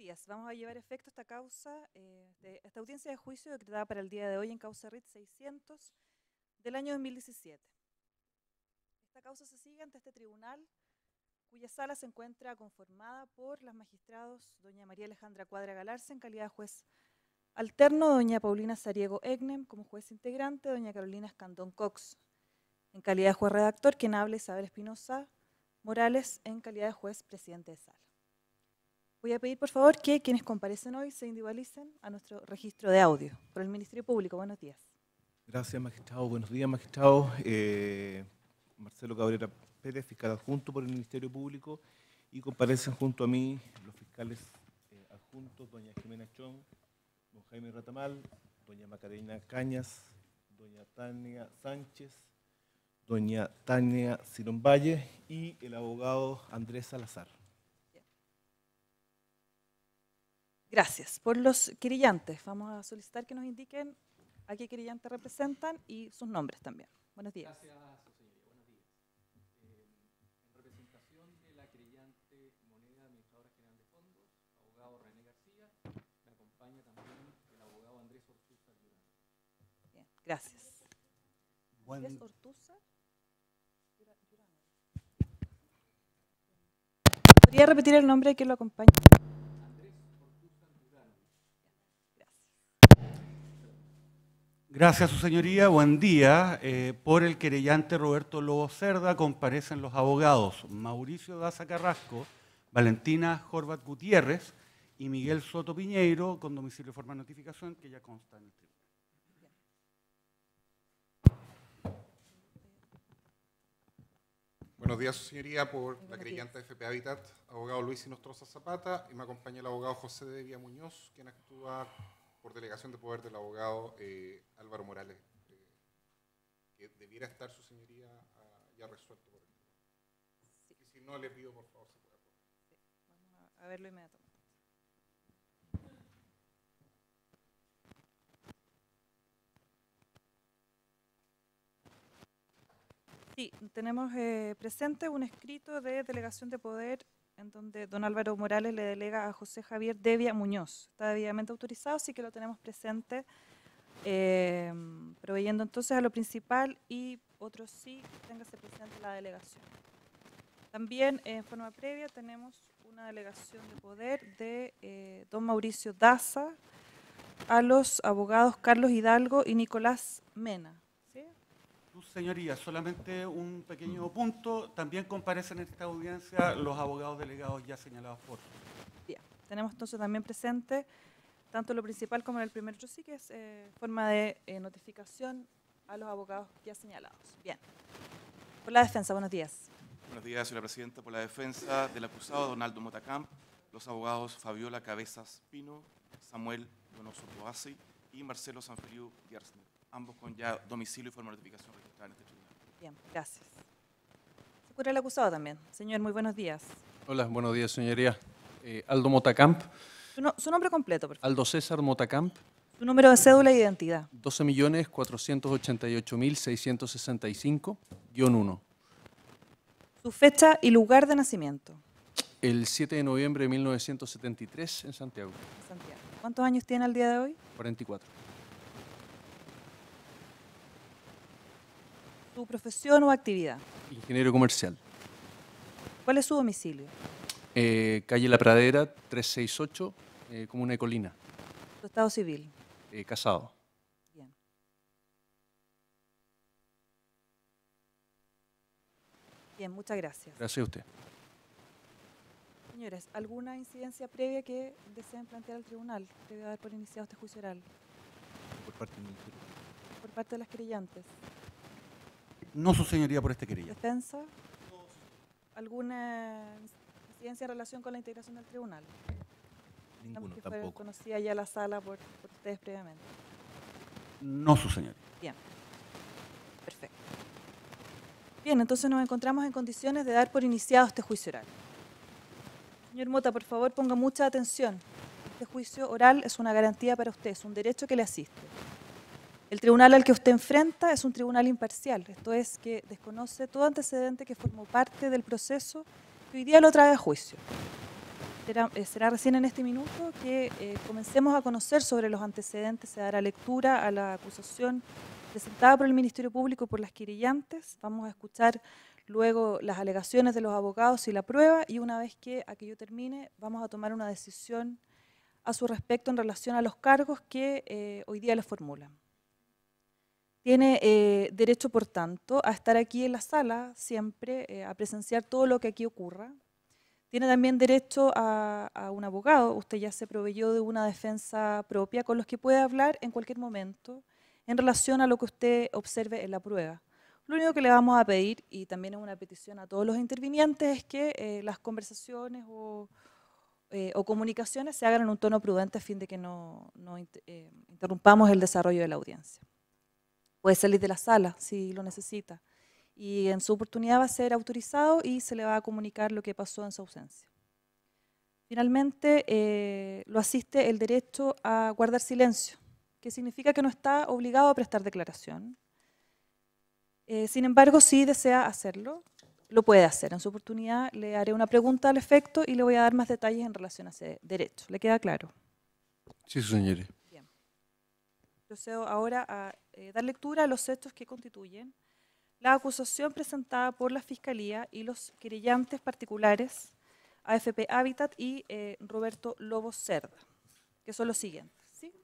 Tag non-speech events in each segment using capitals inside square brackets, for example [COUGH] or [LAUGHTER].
días. Vamos a llevar efecto esta causa, eh, esta audiencia de juicio decretada para el día de hoy en causa RIT 600 del año 2017. Esta causa se sigue ante este tribunal, cuya sala se encuentra conformada por las magistrados doña María Alejandra Cuadra Galarza en calidad de juez alterno, doña Paulina Sariego Egnem como juez integrante, doña Carolina Escandón Cox en calidad de juez redactor, quien habla Isabel Espinosa Morales en calidad de juez presidente de sala. Voy a pedir, por favor, que quienes comparecen hoy se individualicen a nuestro registro de audio por el Ministerio Público. Buenos días. Gracias, magistrado. Buenos días, magistrado. Eh, Marcelo Cabrera Pérez, fiscal adjunto por el Ministerio Público, y comparecen junto a mí los fiscales eh, adjuntos, doña Jimena Chón, don Jaime Ratamal, doña Macarena Cañas, doña Tania Sánchez, doña Tania Sirón Valle y el abogado Andrés Salazar. Gracias. Por los querillantes. vamos a solicitar que nos indiquen a qué querillante representan y sus nombres también. Buenos días. Gracias, señoría. Buenos días. Eh, en representación de la querellante Moneda, administradora general de fondos, abogado René García, me acompaña también el abogado Andrés Ortuza. Bien, gracias. Andrés ¿Podría repetir el nombre de quien lo acompaña? Gracias, su señoría. Buen día. Eh, por el querellante Roberto Lobo Cerda comparecen los abogados Mauricio Daza Carrasco, Valentina Jorvat Gutiérrez y Miguel Soto Piñeiro, con domicilio de forma de notificación, que ya consta en el tribunal. Buenos días, su señoría, por la querellante FP Habitat, abogado Luis Inostroza Zapata, y me acompaña el abogado José de Vía Muñoz, quien actúa por delegación de poder del abogado eh, Álvaro Morales, eh, que debiera estar su señoría ah, ya resuelto por el sí. si no, le pido por favor Sí. Vamos a verlo inmediatamente. Sí, tenemos eh, presente un escrito de delegación de poder en donde don Álvaro Morales le delega a José Javier Devia Muñoz. Está debidamente autorizado, así que lo tenemos presente, eh, proveyendo entonces a lo principal y otros sí, téngase presente la delegación. También, eh, en forma previa, tenemos una delegación de poder de eh, don Mauricio Daza a los abogados Carlos Hidalgo y Nicolás Mena. Señorías, solamente un pequeño mm. punto. También comparecen en esta audiencia los abogados delegados ya señalados por. Bien, Tenemos entonces también presente tanto lo principal como el primer sí que es eh, forma de eh, notificación a los abogados ya señalados. Bien. Por la defensa, buenos días. Buenos días, señora presidenta. Por la defensa del acusado Donaldo Motacamp, los abogados Fabiola Cabezas Pino, Samuel Donoso Coasi y Marcelo Sanferiu Gersner ambos con ya domicilio y forma de notificación registrada en este tribunal. Bien, gracias. Se cura el acusado también. Señor, muy buenos días. Hola, buenos días, señoría. Eh, Aldo Motacamp. Su, nombre completo, por favor. Aldo César Motacamp. Su número de cédula e identidad. 12.488.665-1. Su fecha y lugar de nacimiento. El 7 de noviembre de 1973 en Santiago. Santiago. ¿Cuántos años tiene al día de hoy? 44. ¿Su profesión o actividad? Ingeniero comercial. ¿Cuál es su domicilio? Eh, calle La Pradera, 368, eh, Comuna de Colina. estado civil? Eh, casado. Bien. Bien, muchas gracias. Gracias a usted. Señores, ¿alguna incidencia previa que deseen plantear al tribunal? Debe haber por iniciado este juicio oral. Por parte del Por parte de las creyentes. No, su señoría, por este querella. ¿Defensa? ¿Alguna ciencia en relación con la integración del tribunal? Ninguno, que tampoco. Fue ya la sala por, por ustedes previamente. No, su señoría. Bien. Perfecto. Bien, entonces nos encontramos en condiciones de dar por iniciado este juicio oral. Señor Mota, por favor, ponga mucha atención. Este juicio oral es una garantía para usted, es un derecho que le asiste. El tribunal al que usted enfrenta es un tribunal imparcial, esto es que desconoce todo antecedente que formó parte del proceso que hoy día lo trae a juicio. Será, eh, recién en este minuto que eh, comencemos a conocer sobre los antecedentes, se dará lectura a la acusación presentada por el Ministerio Público y por las querellantes. Vamos a escuchar luego las alegaciones de los abogados y la prueba y una vez que aquello termine vamos a tomar una decisión a su respecto en relación a los cargos que eh, hoy día le formulan. Tiene eh, derecho, por tanto, a estar aquí en la sala siempre, eh, a presenciar todo lo que aquí ocurra. Tiene también derecho a, un abogado. Usted ya se proveyó de una defensa propia con los que puede hablar en cualquier momento en relación a lo que usted observe en la prueba. Lo único que le vamos a pedir, y también es una petición a todos los intervinientes, es que eh, las conversaciones o, comunicaciones se hagan en un tono prudente a fin de que no, interrumpamos el desarrollo de la audiencia puede salir de la sala si lo necesita. Y en su oportunidad va a ser autorizado y se le va a comunicar lo que pasó en su ausencia. Finalmente, eh, lo asiste el derecho a guardar silencio, que significa que no está obligado a prestar declaración. Eh, sin embargo, si desea hacerlo, lo puede hacer. En su oportunidad le haré una pregunta al efecto y le voy a dar más detalles en relación a ese derecho. ¿Le queda claro? Sí, señores. Procedo ahora a eh, dar lectura a los hechos que constituyen la acusación presentada por la Fiscalía y los querellantes particulares AFP Habitat y eh, Roberto Lobo Cerda, que son los siguientes. ¿sí?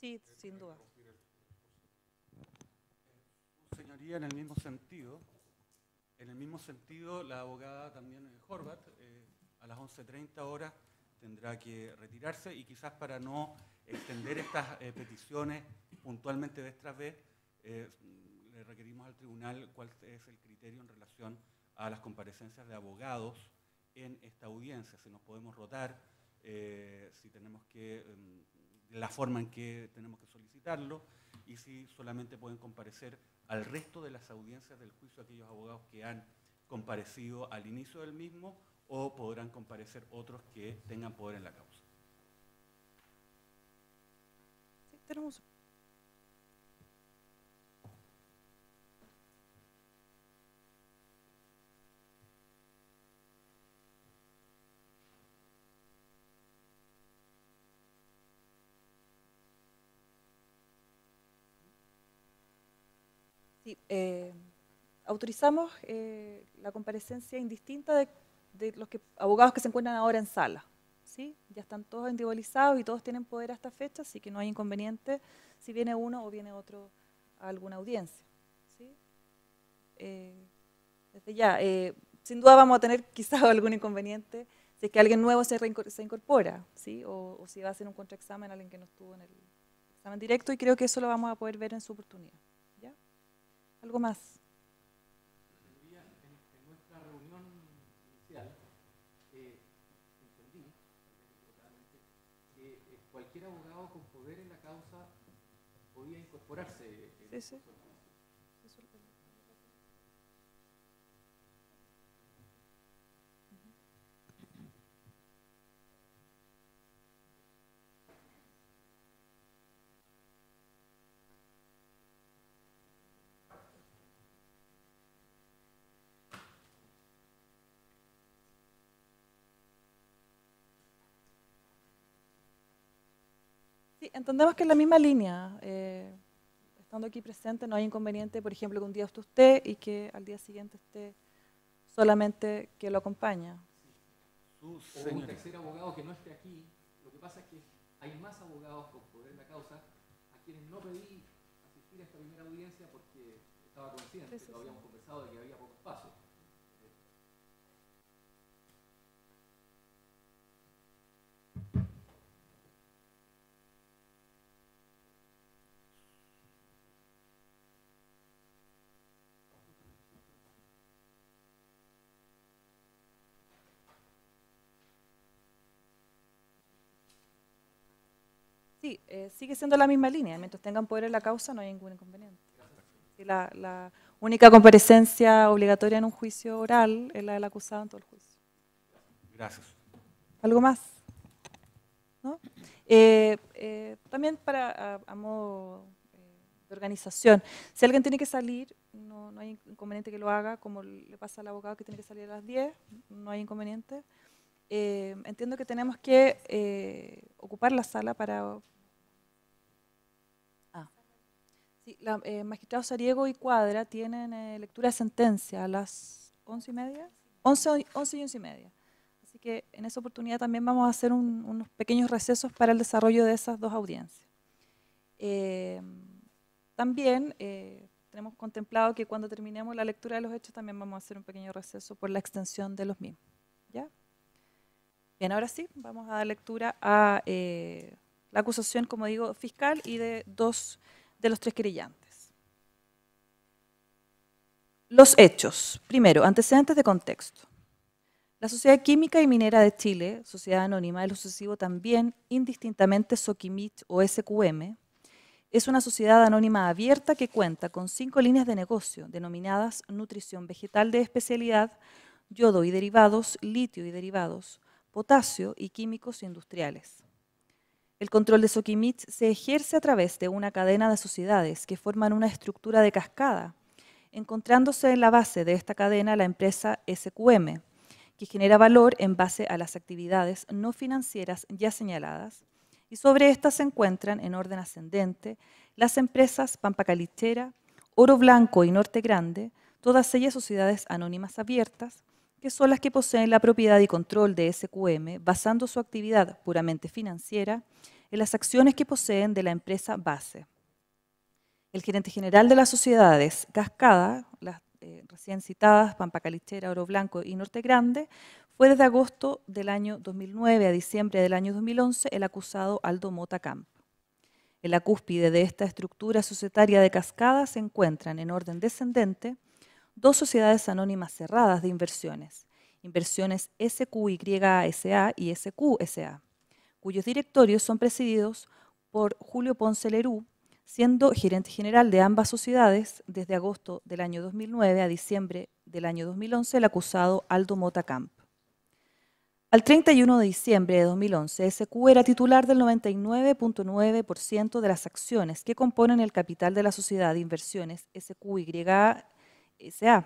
Sí, sin duda. señoría, en el mismo sentido, en el mismo sentido, la abogada también eh, Horvat, eh, a las 11.30 horas tendrá que retirarse y quizás para no extender estas eh, peticiones puntualmente de esta vez, le requerimos al tribunal cuál es el criterio en relación a las comparecencias de abogados en esta audiencia, si nos podemos rotar, si tenemos que em, la forma en que tenemos que solicitarlo y si solamente pueden comparecer al resto de las audiencias del juicio aquellos abogados que han comparecido al inicio del mismo o podrán comparecer otros que tengan poder en la causa. eh, autorizamos eh, la comparecencia indistinta de, los que, abogados que se encuentran ahora en sala. ¿sí? Ya están todos individualizados y todos tienen poder hasta fecha, así que no hay inconveniente si viene uno o viene otro a alguna audiencia. Eh, desde ya, eh, sin duda vamos a tener [LAUGHS] quizás algún inconveniente si es que alguien nuevo se, incorpora, ¿sí? o, si va a hacer un contraexamen a alguien que no estuvo en el examen directo, y creo que eso lo vamos a poder ver en su oportunidad algo más. En nuestra reunión inicial, eh, entendí que eh, cualquier abogado con poder en la causa podía incorporarse. Eh, en sí, sí. entendemos que es la misma línea. Eh, estando aquí presente no hay inconveniente, por ejemplo, que un día esté usted y que al día siguiente esté solamente que lo acompaña. Su un tercer abogado que no esté aquí, lo que pasa es que hay más abogados con poder en la causa a quienes no pedí asistir a esta primera audiencia porque estaba consciente, lo habíamos conversado de que había pocos pasos. Eh, sigue siendo la misma línea. Mientras tengan poder en la causa, no hay ningún inconveniente. la, única comparecencia obligatoria en un juicio oral es la del acusado en todo el juicio. Gracias. ¿Algo más? ¿No? Eh, eh, también para, a, modo de organización. Si alguien tiene que salir, no, hay inconveniente que lo haga, como le pasa al abogado que tiene que salir a las 10, no hay inconveniente. entiendo que tenemos que ocupar la sala para Sí, la, eh, magistrado Sariego y Cuadra tienen eh, lectura de sentencia a las once y media, once, y y media. Así que en esa oportunidad también vamos a hacer unos pequeños recesos para el desarrollo de esas dos audiencias. Eh, también tenemos contemplado que cuando terminemos la lectura de los hechos también vamos a hacer un pequeño receso por la extensión de los mismos. ¿Ya? Bien, ahora sí, vamos a dar lectura a la acusación, como digo, fiscal y de dos los tres querellantes. Los hechos. Primero, antecedentes de contexto. La Sociedad Química y Minera de Chile, Sociedad Anónima de Sucesivo también, indistintamente Soquimich o SQM, es una sociedad anónima abierta que cuenta con cinco líneas de negocio denominadas nutrición vegetal de especialidad, yodo y derivados, litio y derivados, potasio y químicos industriales. El control de Sokimich se ejerce a través de una cadena de sociedades que forman una estructura de cascada, encontrándose en la base de esta cadena la empresa SQM, que genera valor en base a las actividades no financieras ya señaladas, y sobre estas se encuentran en orden ascendente las empresas Calichera, Oro Blanco y Norte Grande, todas ellas sociedades anónimas abiertas, que son las que poseen la propiedad y control de SQM, basando su actividad puramente financiera en las acciones que poseen de la empresa base. El gerente general de las sociedades Cascada, las eh, recién citadas, Pampa Calichera, Oro Blanco y Norte Grande, fue desde agosto del año 2009 a diciembre del año 2011 el acusado Aldo Motacamp. Camp. En la cúspide de esta estructura societaria de Cascada se encuentran, en orden descendente, dos sociedades anónimas cerradas de inversiones, inversiones SQYSA y SQSA, cuyos directorios son presididos por Julio Ponce Lerú, siendo gerente general de ambas sociedades desde agosto del año 2009 a diciembre del año 2011 el acusado Aldo Motacamp. Al 31 de diciembre de 2011, SQ era titular del 99.9% de las acciones que componen el capital de la sociedad de inversiones SQYA S.A.,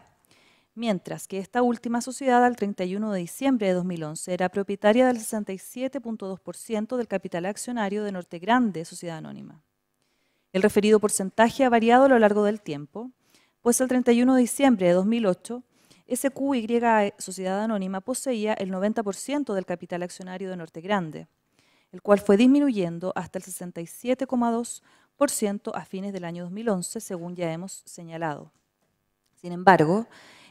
mientras que esta última sociedad al 31 de diciembre de 2011 era propietaria del 67.2% del capital accionario de Norte Grande, Sociedad Anónima. El referido porcentaje ha variado a lo largo del tiempo, pues al 31 de diciembre de 2008, SQY Sociedad Anónima poseía el 90% del capital accionario de Norte Grande, el cual fue disminuyendo hasta el 67,2% a fines del año 2011, según ya hemos señalado. Sin embargo,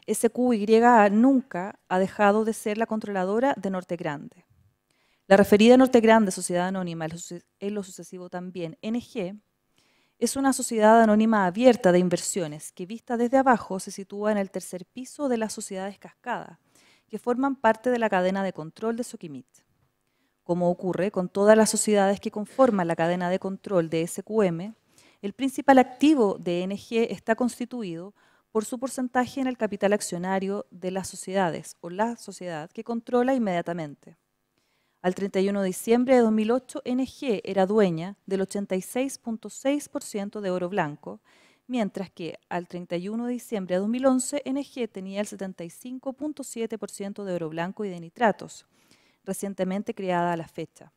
SQYA nunca ha dejado de ser la controladora de Norte Grande. La referida Norte Grande Sociedad Anónima, en lo sucesivo también NG, es una sociedad anónima abierta de inversiones que vista desde abajo se sitúa en el tercer piso de las sociedades cascadas que forman parte de la cadena de control de Soquimit. Como ocurre con todas las sociedades que conforman la cadena de control de SQM, el principal activo de NG está constituido por su porcentaje en el capital accionario de las sociedades o la sociedad que controla inmediatamente. Al 31 de diciembre de 2008, NG era dueña del 86.6% de oro blanco, mientras que al 31 de diciembre de 2011, NG tenía el 75.7% de oro blanco y de nitratos, recientemente creada a la fecha.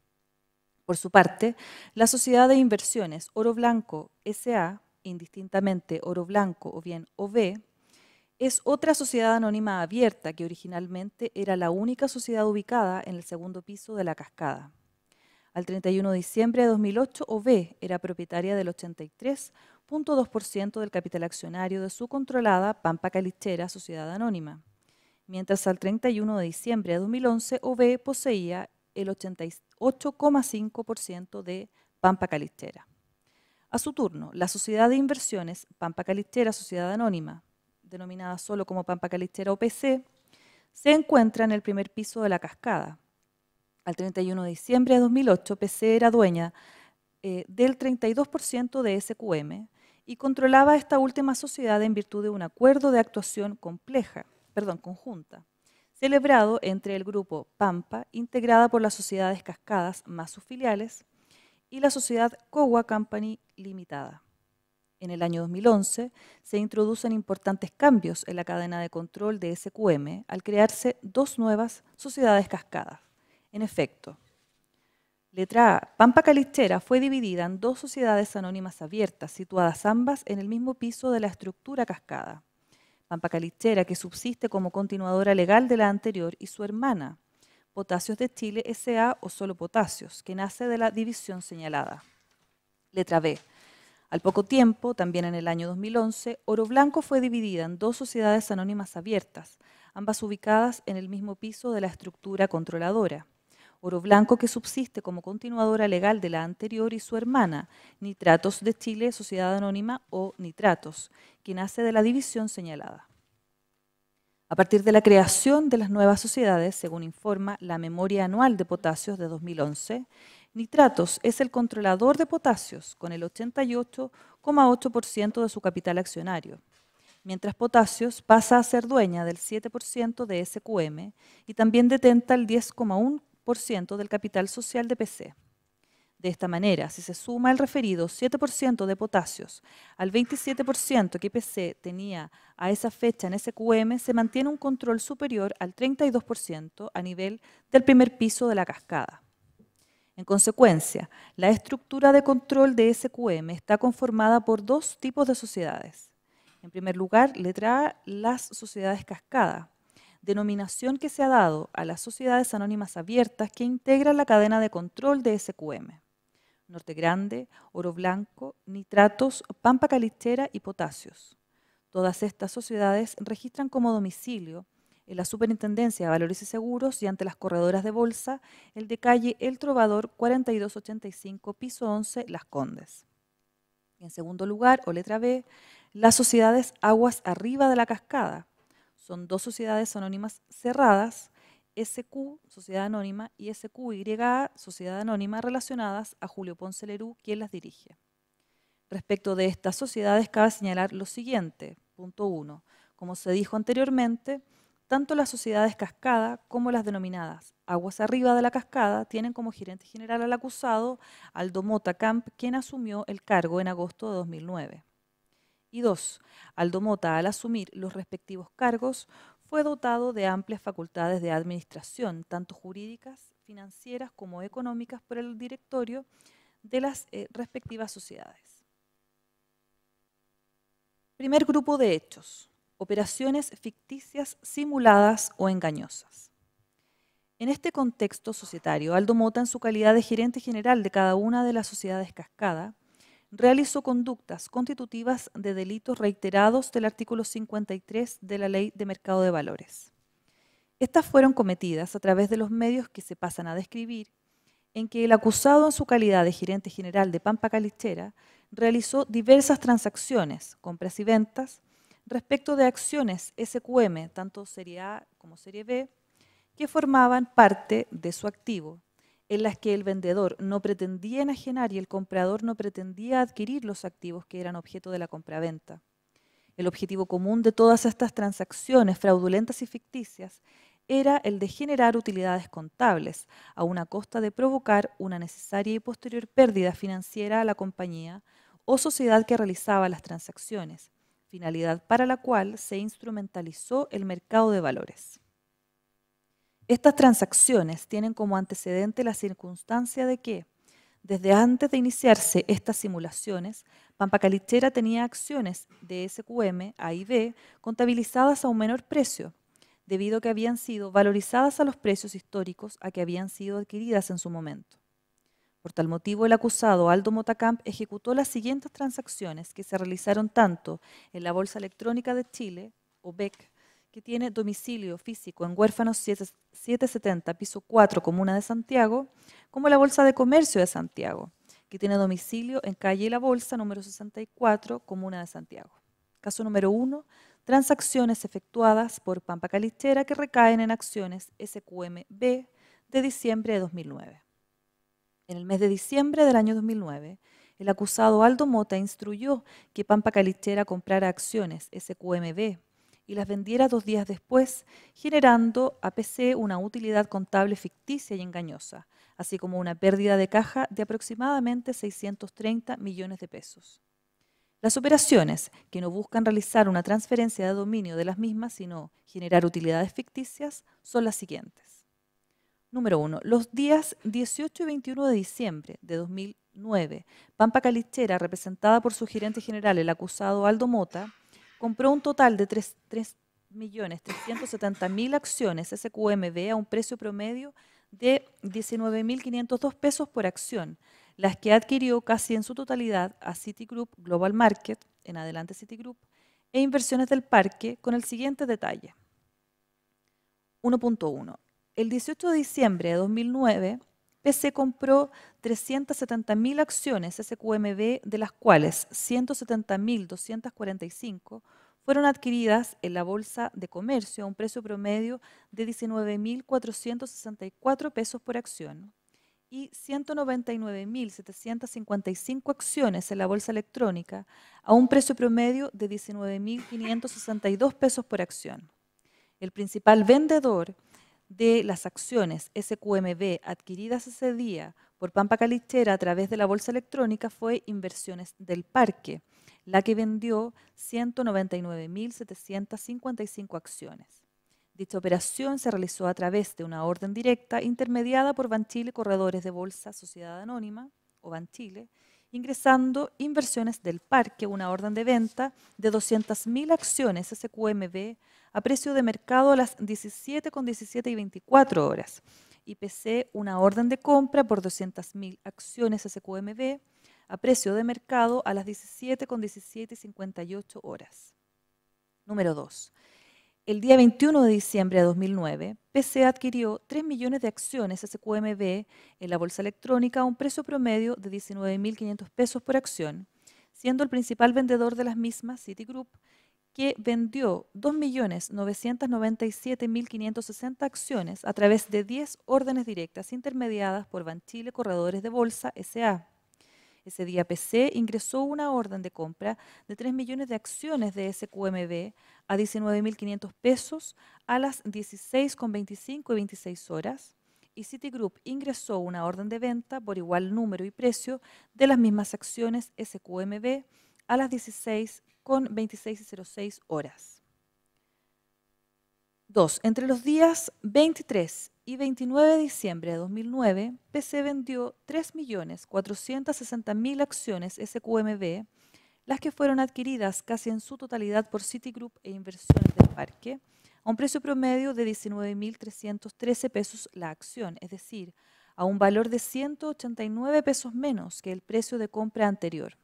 Por su parte, la sociedad de inversiones Oro Blanco SA indistintamente oro blanco o bien OB, es otra sociedad anónima abierta que originalmente era la única sociedad ubicada en el segundo piso de la cascada. Al 31 de diciembre de 2008, OB era propietaria del 83.2% del capital accionario de su controlada Pampa Calichera Sociedad Anónima, mientras al 31 de diciembre de 2011 OB poseía el 88,5% de Pampa Calichera. A su turno, la sociedad de inversiones Pampa Calichera Sociedad Anónima, denominada solo como Pampa Calichera OPC, se encuentra en el primer piso de la cascada. Al 31 de diciembre de 2008, PC era dueña eh, del 32% de SQM y controlaba esta última sociedad en virtud de un acuerdo de actuación compleja, perdón, conjunta, celebrado entre el grupo Pampa, integrada por las sociedades cascadas más sus filiales, y la sociedad Cowa Company Limitada. En el año 2011 se introducen importantes cambios en la cadena de control de SQM al crearse dos nuevas sociedades cascadas. En efecto, letra A, Pampa Calichera fue dividida en dos sociedades anónimas abiertas, situadas ambas en el mismo piso de la estructura cascada. Pampa Calichera, que subsiste como continuadora legal de la anterior, y su hermana, Potasios de Chile SA o solo Potasios, que nace de la división señalada. Letra B. Al poco tiempo, también en el año 2011, Oro Blanco fue dividida en dos sociedades anónimas abiertas, ambas ubicadas en el mismo piso de la estructura controladora. Oro Blanco que subsiste como continuadora legal de la anterior y su hermana, Nitratos de Chile, Sociedad Anónima o Nitratos, que nace de la división señalada. A partir de la creación de las nuevas sociedades, según informa la memoria anual de potasios de 2011, Nitratos es el controlador de potasios con el 88,8% de su capital accionario, mientras Potasios pasa a ser dueña del 7% de SQM y también detenta el 10,1% del capital social de PC. De esta manera, si se suma el referido 7% de potasios al 27% que IPC tenía a esa fecha en SQM, se mantiene un control superior al 32% a nivel del primer piso de la cascada. En consecuencia, la estructura de control de SQM está conformada por dos tipos de sociedades. En primer lugar, letra A, las sociedades cascada, denominación que se ha dado a las sociedades anónimas abiertas que integran la cadena de control de SQM. Norte Grande, Oro Blanco, nitratos, pampa Calichera y potasios. Todas estas sociedades registran como domicilio en la Superintendencia de Valores y Seguros y ante las corredoras de bolsa el de calle El Trovador 4285, piso 11, Las Condes. en segundo lugar, o letra B, las sociedades Aguas Arriba de la Cascada. Son dos sociedades anónimas cerradas SQ, Sociedad Anónima, y SQYA, Sociedad Anónima, relacionadas a Julio Ponce Lerú, quien las dirige. Respecto de estas sociedades, cabe señalar lo siguiente, punto 1. Como se dijo anteriormente, tanto las sociedades cascada como las denominadas aguas arriba de la cascada tienen como gerente general al acusado Aldo Mota Camp, quien asumió el cargo en agosto de 2009. Y dos, Aldo Mota, al asumir los respectivos cargos, fue dotado de amplias facultades de administración, tanto jurídicas, financieras como económicas, por el directorio de las eh, respectivas sociedades. Primer grupo de hechos, operaciones ficticias simuladas o engañosas. En este contexto societario, Aldo Mota, en su calidad de gerente general de cada una de las sociedades cascada, realizó conductas constitutivas de delitos reiterados del artículo 53 de la Ley de Mercado de Valores. Estas fueron cometidas a través de los medios que se pasan a describir, en que el acusado en su calidad de gerente general de Pampa Calichera realizó diversas transacciones, compras y ventas, respecto de acciones SQM, tanto Serie A como Serie B, que formaban parte de su activo, en las que el vendedor no pretendía enajenar y el comprador no pretendía adquirir los activos que eran objeto de la compraventa. El objetivo común de todas estas transacciones fraudulentas y ficticias era el de generar utilidades contables, a una costa de provocar una necesaria y posterior pérdida financiera a la compañía o sociedad que realizaba las transacciones, finalidad para la cual se instrumentalizó el mercado de valores. Estas transacciones tienen como antecedente la circunstancia de que, desde antes de iniciarse estas simulaciones, Pampacalichera tenía acciones de SQM A y B contabilizadas a un menor precio, debido a que habían sido valorizadas a los precios históricos a que habían sido adquiridas en su momento. Por tal motivo, el acusado Aldo Motacamp ejecutó las siguientes transacciones que se realizaron tanto en la Bolsa Electrónica de Chile, OBEC, que tiene domicilio físico en Huérfanos 770, piso 4, Comuna de Santiago, como la Bolsa de Comercio de Santiago, que tiene domicilio en calle La Bolsa, número 64, Comuna de Santiago. Caso número 1, transacciones efectuadas por Pampa Calichera que recaen en acciones SQMB de diciembre de 2009. En el mes de diciembre del año 2009, el acusado Aldo Mota instruyó que Pampa Calichera comprara acciones SQMB y las vendiera dos días después, generando a PC una utilidad contable ficticia y engañosa, así como una pérdida de caja de aproximadamente 630 millones de pesos. Las operaciones, que no buscan realizar una transferencia de dominio de las mismas, sino generar utilidades ficticias, son las siguientes. Número 1. Los días 18 y 21 de diciembre de 2009, Pampa Calichera, representada por su gerente general, el acusado Aldo Mota, compró un total de 3.370.000 millones mil acciones SQMB a un precio promedio de 19.502 pesos por acción, las que adquirió casi en su totalidad a Citigroup Global Market, en adelante Citigroup, e inversiones del parque con el siguiente detalle. 1.1. El 18 de diciembre de 2009, PC compró 370.000 acciones SQMB, de las cuales 170.245 fueron adquiridas en la Bolsa de Comercio a un precio promedio de 19.464 pesos por acción y 199.755 acciones en la Bolsa Electrónica a un precio promedio de 19.562 pesos por acción. El principal vendedor de las acciones SQMB adquiridas ese día por Pampa Calichera a través de la bolsa electrónica fue Inversiones del Parque, la que vendió 199.755 acciones. Dicha operación se realizó a través de una orden directa intermediada por Banchile Corredores de Bolsa Sociedad Anónima, o Banchile, ingresando Inversiones del Parque, una orden de venta de 200.000 acciones SQMB a precio de mercado a las 17,17 y 24 horas. IPC, una orden de compra por 200.000 acciones SQMB a precio de mercado a las 17,17 y 58 horas. Número 2. El día 21 de diciembre de 2009, PC adquirió 3 millones de acciones SQMB en la bolsa electrónica a un precio promedio de 19.500 pesos por acción, siendo el principal vendedor de las mismas, Citigroup, que vendió 2.997.560 acciones a través de 10 órdenes directas intermediadas por Banchile Corredores de Bolsa SA. Ese día PC ingresó una orden de compra de 3 millones de acciones de SQMB a 19.500 pesos a las 16.25 y 26 horas y Citigroup ingresó una orden de venta por igual número y precio de las mismas acciones SQMB a las 16 con 26 y 06 horas. 2. Entre los días 23 y 29 de diciembre de 2009, PC vendió 3.460.000 acciones SQMB, las que fueron adquiridas casi en su totalidad por Citigroup e Inversiones del Parque, a un precio promedio de 19.313 pesos la acción, es decir, a un valor de 189 pesos menos que el precio de compra anterior.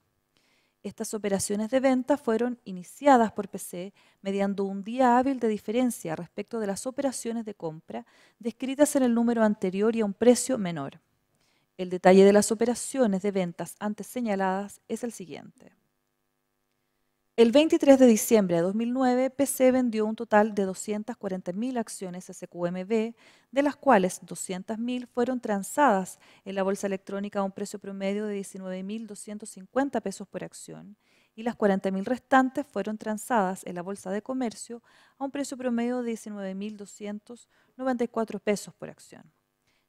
Estas operaciones de venta fueron iniciadas por PC mediante un día hábil de diferencia respecto de las operaciones de compra descritas en el número anterior y a un precio menor. El detalle de las operaciones de ventas antes señaladas es el siguiente. El 23 de diciembre de 2009, PC vendió un total de 240.000 acciones SQMB, de las cuales 200.000 fueron transadas en la bolsa electrónica a un precio promedio de 19.250 pesos por acción y las 40.000 restantes fueron transadas en la bolsa de comercio a un precio promedio de 19.294 pesos por acción.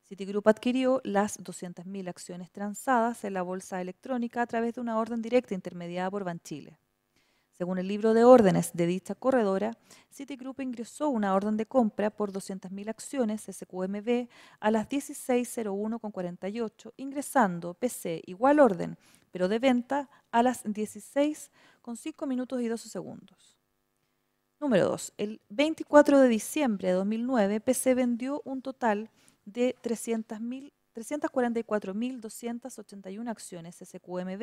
Citigroup adquirió las 200.000 acciones transadas en la bolsa electrónica a través de una orden directa intermediada por Banchile. Según el libro de órdenes de dicha corredora, Citigroup ingresó una orden de compra por 200.000 acciones SQMB a las 16.01.48, ingresando PC igual orden, pero de venta a las 16.05 minutos y 12 segundos. Número 2. El 24 de diciembre de 2009, PC vendió un total de 300.000 344.281 acciones SQMB,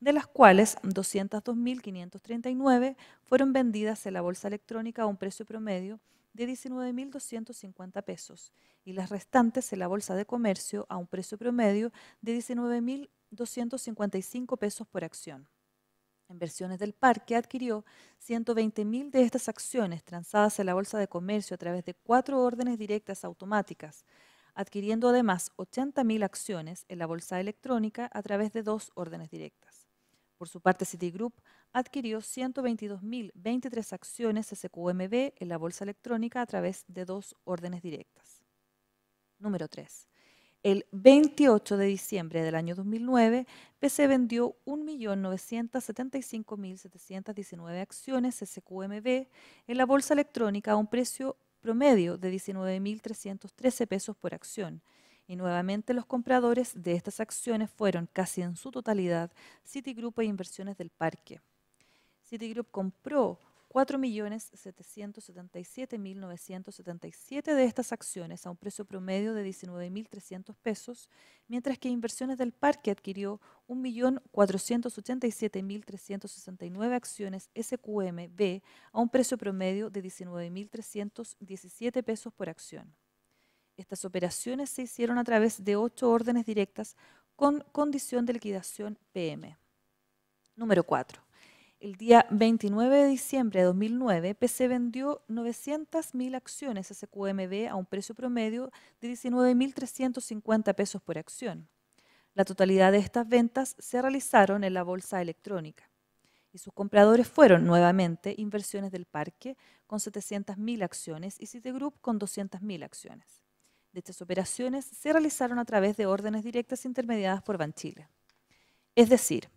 de las cuales 202.539 fueron vendidas en la bolsa electrónica a un precio promedio de 19.250 pesos y las restantes en la bolsa de comercio a un precio promedio de 19.255 pesos por acción. En versiones del parque adquirió 120.000 de estas acciones transadas en la bolsa de comercio a través de cuatro órdenes directas automáticas, adquiriendo además 80.000 acciones en la bolsa electrónica a través de dos órdenes directas. Por su parte, Citigroup adquirió 122.023 acciones SQMB en la bolsa electrónica a través de dos órdenes directas. Número 3. El 28 de diciembre del año 2009, PC vendió 1.975.719 acciones SQMB en la bolsa electrónica a un precio promedio de 19.313 pesos por acción. Y nuevamente los compradores de estas acciones fueron casi en su totalidad Citigroup e Inversiones del Parque. Citigroup compró 4.777.977 de estas acciones a un precio promedio de 19.300 pesos, mientras que Inversiones del Parque adquirió 1.487.369 acciones SQMB a un precio promedio de 19.317 pesos por acción. Estas operaciones se hicieron a través de ocho órdenes directas con condición de liquidación PM. Número 4. El día 29 de diciembre de 2009, PC vendió 900.000 acciones SQMB a un precio promedio de 19.350 pesos por acción. La totalidad de estas ventas se realizaron en la bolsa electrónica y sus compradores fueron nuevamente Inversiones del Parque con 700.000 acciones y Citigroup con 200.000 acciones. De estas operaciones se realizaron a través de órdenes directas intermediadas por Banchile. Es decir,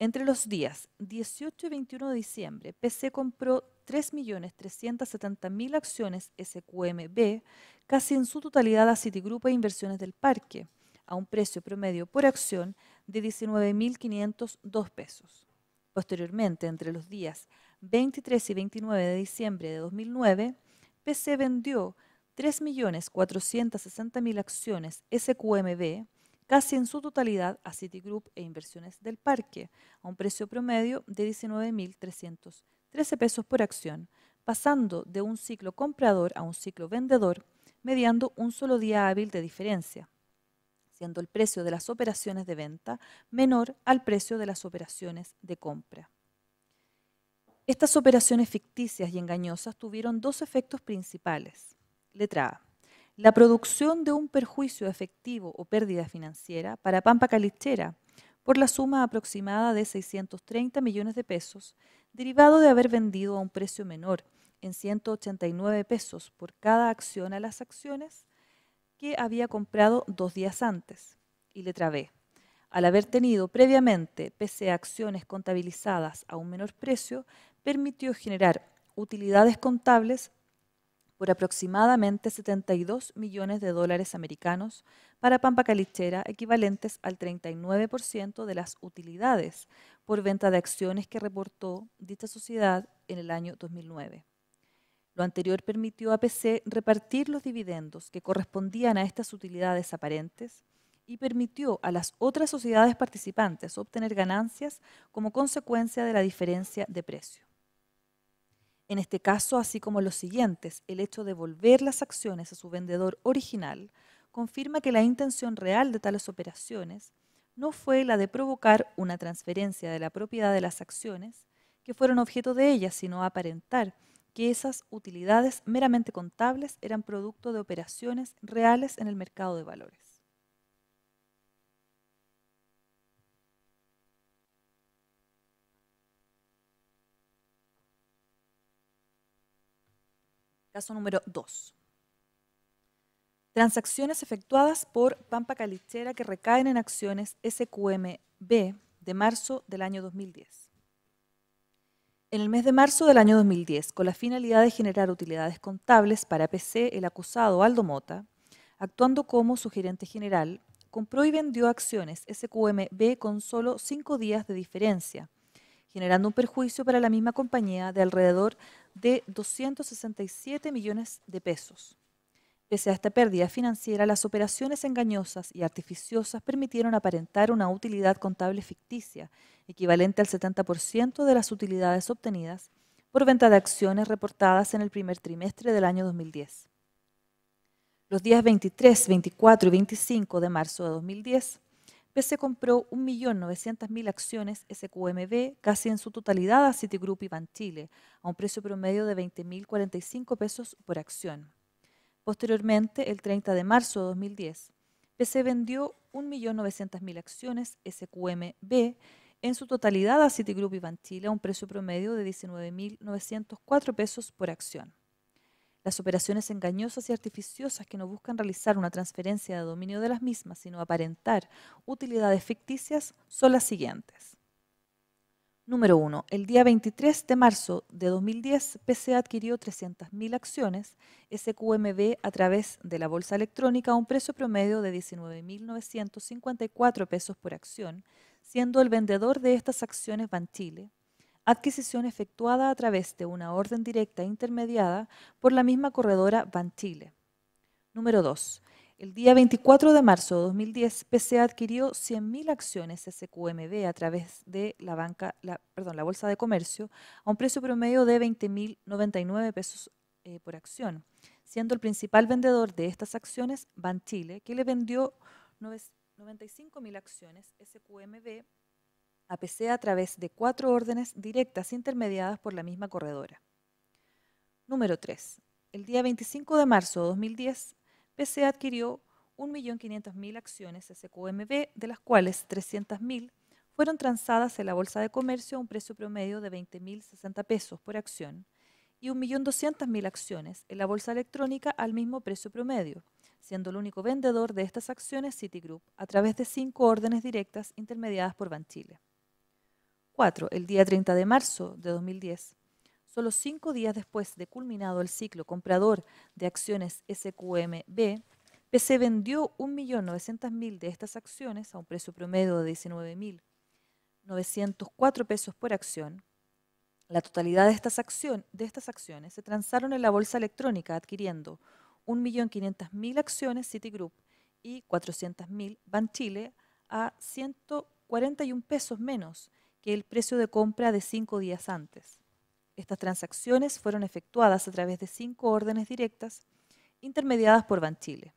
entre los días 18 y 21 de diciembre, PC compró 3.370.000 acciones SQMB, casi en su totalidad a Citigroup e Inversiones del Parque, a un precio promedio por acción de 19.502 pesos. Posteriormente, entre los días 23 y 29 de diciembre de 2009, PC vendió 3.460.000 acciones SQMB casi en su totalidad a Citigroup e inversiones del parque, a un precio promedio de 19.313 pesos por acción, pasando de un ciclo comprador a un ciclo vendedor, mediando un solo día hábil de diferencia, siendo el precio de las operaciones de venta menor al precio de las operaciones de compra. Estas operaciones ficticias y engañosas tuvieron dos efectos principales. Letra A la producción de un perjuicio efectivo o pérdida financiera para Pampa Calichera por la suma aproximada de 630 millones de pesos, derivado de haber vendido a un precio menor en 189 pesos por cada acción a las acciones que había comprado dos días antes. Y letra B. Al haber tenido previamente, pese a acciones contabilizadas a un menor precio, permitió generar utilidades contables por aproximadamente 72 millones de dólares americanos para Pampa Calichera, equivalentes al 39% de las utilidades por venta de acciones que reportó dicha sociedad en el año 2009. Lo anterior permitió a PC repartir los dividendos que correspondían a estas utilidades aparentes y permitió a las otras sociedades participantes obtener ganancias como consecuencia de la diferencia de precio. En este caso, así como los siguientes, el hecho de volver las acciones a su vendedor original confirma que la intención real de tales operaciones no fue la de provocar una transferencia de la propiedad de las acciones que fueron objeto de ellas, sino aparentar que esas utilidades meramente contables eran producto de operaciones reales en el mercado de valores. caso número 2. Transacciones efectuadas por Pampa Calichera que recaen en acciones SQMB de marzo del año 2010. En el mes de marzo del año 2010, con la finalidad de generar utilidades contables para PC, el acusado Aldo Mota, actuando como su gerente general, compró y vendió acciones SQMB con solo cinco días de diferencia, generando un perjuicio para la misma compañía de alrededor de 267 millones de pesos. Pese a esta pérdida financiera, las operaciones engañosas y artificiosas permitieron aparentar una utilidad contable ficticia, equivalente al 70% de las utilidades obtenidas por venta de acciones reportadas en el primer trimestre del año 2010. Los días 23, 24 y 25 de marzo de 2010 PC compró 1.900.000 acciones SQMB casi en su totalidad a Citigroup y Banchile, a un precio promedio de 20.045 pesos por acción. Posteriormente, el 30 de marzo de 2010, PC vendió 1.900.000 acciones SQMB en su totalidad a Citigroup y Banchile a un precio promedio de 19.904 pesos por acción. Las operaciones engañosas y artificiosas que no buscan realizar una transferencia de dominio de las mismas, sino aparentar utilidades ficticias, son las siguientes. Número 1. El día 23 de marzo de 2010, PCA adquirió 300.000 acciones SQMB a través de la bolsa electrónica a un precio promedio de 19.954 pesos por acción, siendo el vendedor de estas acciones Banchile, adquisición efectuada a través de una orden directa intermediada por la misma corredora Banchile. Número 2. El día 24 de marzo de 2010, PCA adquirió 100.000 acciones SQMB a través de la, banca, la, Bolsa de Comercio a un precio promedio de 20.099 pesos eh, por acción, siendo el principal vendedor de estas acciones Banchile, que le vendió 95.000 acciones SQMB APC a través de cuatro órdenes directas intermediadas por la misma corredora. Número 3. El día 25 de marzo de 2010, PC adquirió 1.500.000 acciones SQMB, de las cuales 300.000 fueron transadas en la Bolsa de Comercio a un precio promedio de 20.060 pesos por acción y 1.200.000 acciones en la Bolsa Electrónica al mismo precio promedio, siendo el único vendedor de estas acciones Citigroup a través de cinco órdenes directas intermediadas por Banchile. 4, el día 30 de marzo de 2010. Solo cinco días después de culminado el ciclo comprador de acciones SQMB, PC vendió 1.900.000 de estas acciones a un precio promedio de 19.904 pesos por acción. La totalidad de estas, de estas acciones se transaron en la bolsa electrónica adquiriendo 1.500.000 acciones Citigroup y 400.000 Banchile a 141 pesos menos el precio de compra de cinco días antes. Estas transacciones fueron efectuadas a través de cinco órdenes directas intermediadas por Banchile.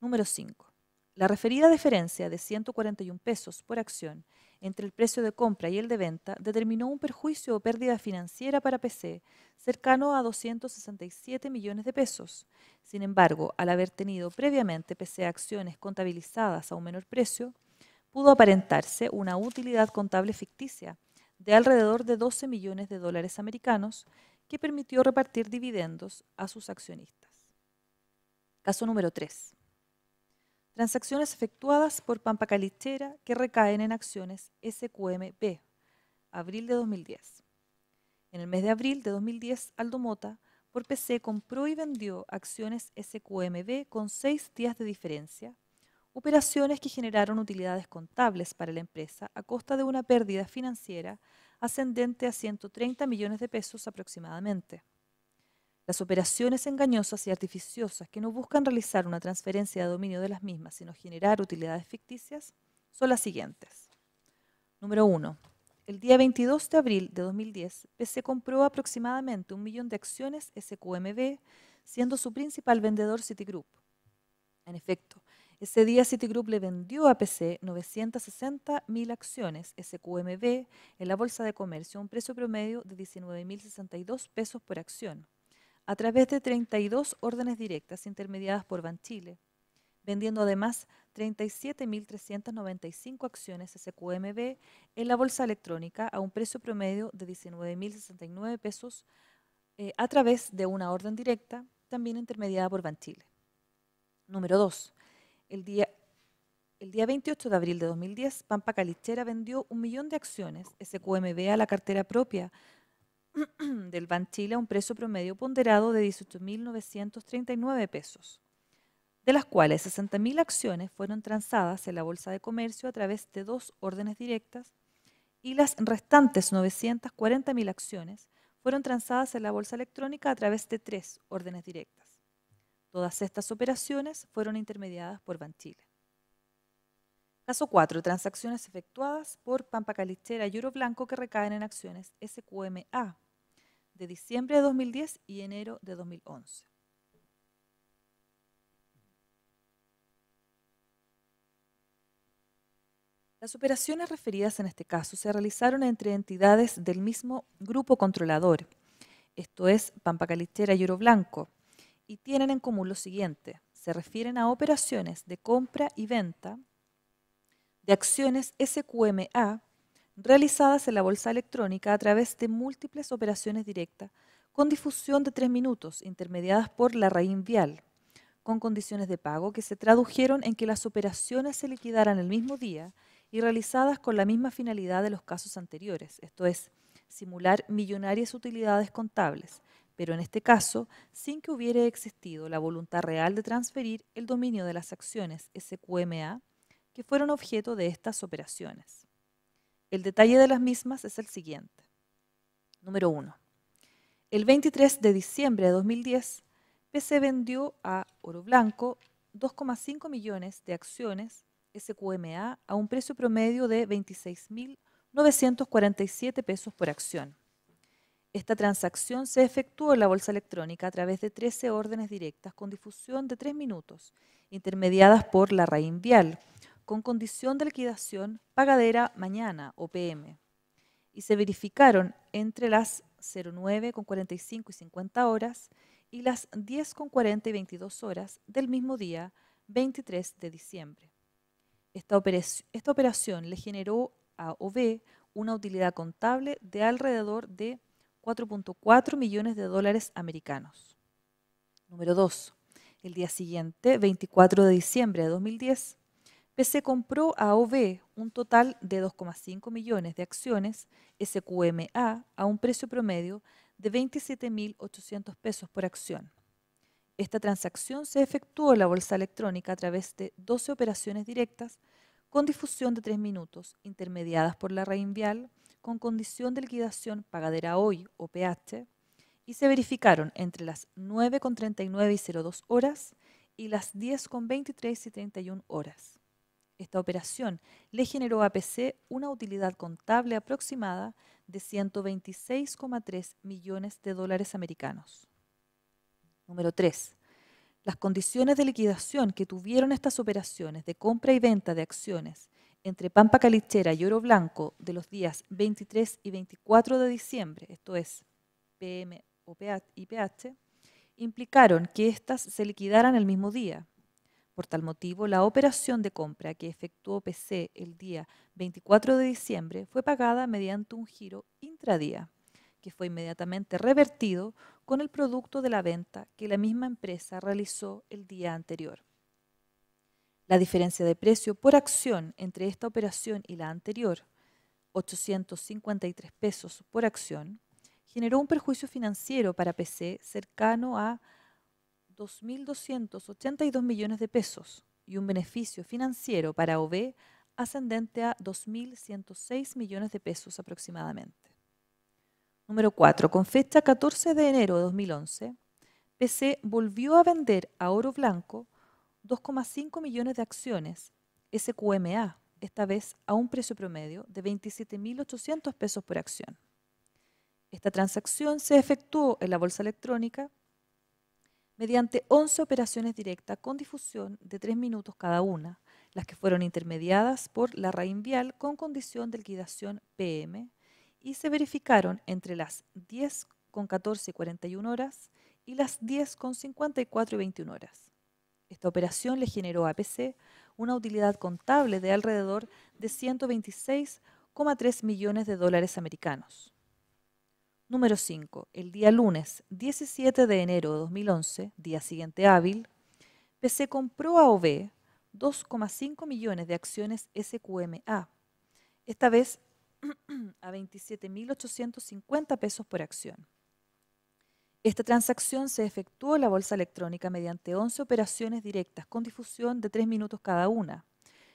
Número 5. La referida diferencia de 141 pesos por acción entre el precio de compra y el de venta determinó un perjuicio o pérdida financiera para PC cercano a 267 millones de pesos. Sin embargo, al haber tenido previamente PC acciones contabilizadas a un menor precio, pudo aparentarse una utilidad contable ficticia de alrededor de 12 millones de dólares americanos que permitió repartir dividendos a sus accionistas. Caso número 3. Transacciones efectuadas por Pampa Calichera que recaen en acciones SQMB, abril de 2010. En el mes de abril de 2010, Aldo Mota por PC compró y vendió acciones SQMB con seis días de diferencia operaciones que generaron utilidades contables para la empresa a costa de una pérdida financiera ascendente a 130 millones de pesos aproximadamente. Las operaciones engañosas y artificiosas que no buscan realizar una transferencia de dominio de las mismas, sino generar utilidades ficticias, son las siguientes. Número 1. El día 22 de abril de 2010, PC compró aproximadamente un millón de acciones SQMB, siendo su principal vendedor Citigroup. En efecto, ese día Citigroup le vendió a PC 960.000 acciones SQMB en la Bolsa de Comercio a un precio promedio de 19.062 pesos por acción, a través de 32 órdenes directas intermediadas por Banchile, vendiendo además 37.395 acciones SQMB en la Bolsa Electrónica a un precio promedio de 19.069 pesos eh, a través de una orden directa, también intermediada por Banchile. Número 2 el día, 28 de abril de 2010, Pampa Calichera vendió un millón de acciones SQMB a la cartera propia [CLEARS THROAT] del Banchile a un precio promedio ponderado de 18.939 pesos, de las cuales 60.000 acciones fueron transadas en la Bolsa de Comercio a través de dos órdenes directas y las restantes 940.000 acciones fueron transadas en la Bolsa Electrónica a través de tres órdenes directas. Todas estas operaciones fueron intermediadas por Banchile. Caso 4. Transacciones efectuadas por Pampa Calichera y Oro Blanco que recaen en acciones SQMA de diciembre de 2010 y enero de 2011. Las operaciones referidas en este caso se realizaron entre entidades del mismo grupo controlador, esto es Pampa Calichera y Oro Blanco, y tienen en común lo siguiente. Se refieren a operaciones de compra y venta de acciones SQMA realizadas en la bolsa electrónica a través de múltiples operaciones directas con difusión de tres minutos intermediadas por la raíz Vial, con condiciones de pago que se tradujeron en que las operaciones se liquidaran el mismo día y realizadas con la misma finalidad de los casos anteriores, esto es, simular millonarias utilidades contables, pero en este caso sin que hubiera existido la voluntad real de transferir el dominio de las acciones SQMA que fueron objeto de estas operaciones. El detalle de las mismas es el siguiente. Número 1. El 23 de diciembre de 2010, PC vendió a Oro Blanco 2,5 millones de acciones SQMA a un precio promedio de 26.947 pesos por acción. Esta transacción se efectuó en la bolsa electrónica a través de 13 órdenes directas con difusión de 3 minutos, intermediadas por la Vial, con condición de liquidación pagadera mañana o PM. Y se verificaron entre las 09.45 y 50 horas y las 10.40 y 22 horas del mismo día, 23 de diciembre. Esta operación, esta operación le generó a OB una utilidad contable de alrededor de 4.4 millones de dólares americanos. Número 2. El día siguiente, 24 de diciembre de 2010, PC compró a OV un total de 2,5 millones de acciones SQMA a un precio promedio de 27.800 pesos por acción. Esta transacción se efectuó en la bolsa electrónica a través de 12 operaciones directas con difusión de 3 minutos, intermediadas por la Reinvial con condición de liquidación pagadera hoy o PH y se verificaron entre las 9.39 y 02 horas y las 10.23 y 31 horas. Esta operación le generó a PC una utilidad contable aproximada de 126,3 millones de dólares americanos. Número 3. Las condiciones de liquidación que tuvieron estas operaciones de compra y venta de acciones entre Pampa Calichera y Oro Blanco de los días 23 y 24 de diciembre, esto es PM y PH, implicaron que éstas se liquidaran el mismo día. Por tal motivo, la operación de compra que efectuó PC el día 24 de diciembre fue pagada mediante un giro intradía, que fue inmediatamente revertido con el producto de la venta que la misma empresa realizó el día anterior. La diferencia de precio por acción entre esta operación y la anterior, 853 pesos por acción, generó un perjuicio financiero para PC cercano a 2.282 millones de pesos y un beneficio financiero para OB ascendente a 2.106 millones de pesos aproximadamente. Número 4. Con fecha 14 de enero de 2011, PC volvió a vender a Oro Blanco 2,5 millones de acciones SQMA, esta vez a un precio promedio de 27.800 pesos por acción. Esta transacción se efectuó en la bolsa electrónica mediante 11 operaciones directas con difusión de 3 minutos cada una, las que fueron intermediadas por la Vial con condición de liquidación PM y se verificaron entre las 10 con 14 y 41 horas y las 10 con y 21 horas. Esta operación le generó a PC una utilidad contable de alrededor de 126,3 millones de dólares americanos. Número 5. El día lunes 17 de enero de 2011, día siguiente hábil, PC compró a OV 2,5 millones de acciones SQMA, esta vez [CLEARS THROAT] a 27.850 pesos por acción. Esta transacción se efectuó en la bolsa electrónica mediante 11 operaciones directas con difusión de 3 minutos cada una,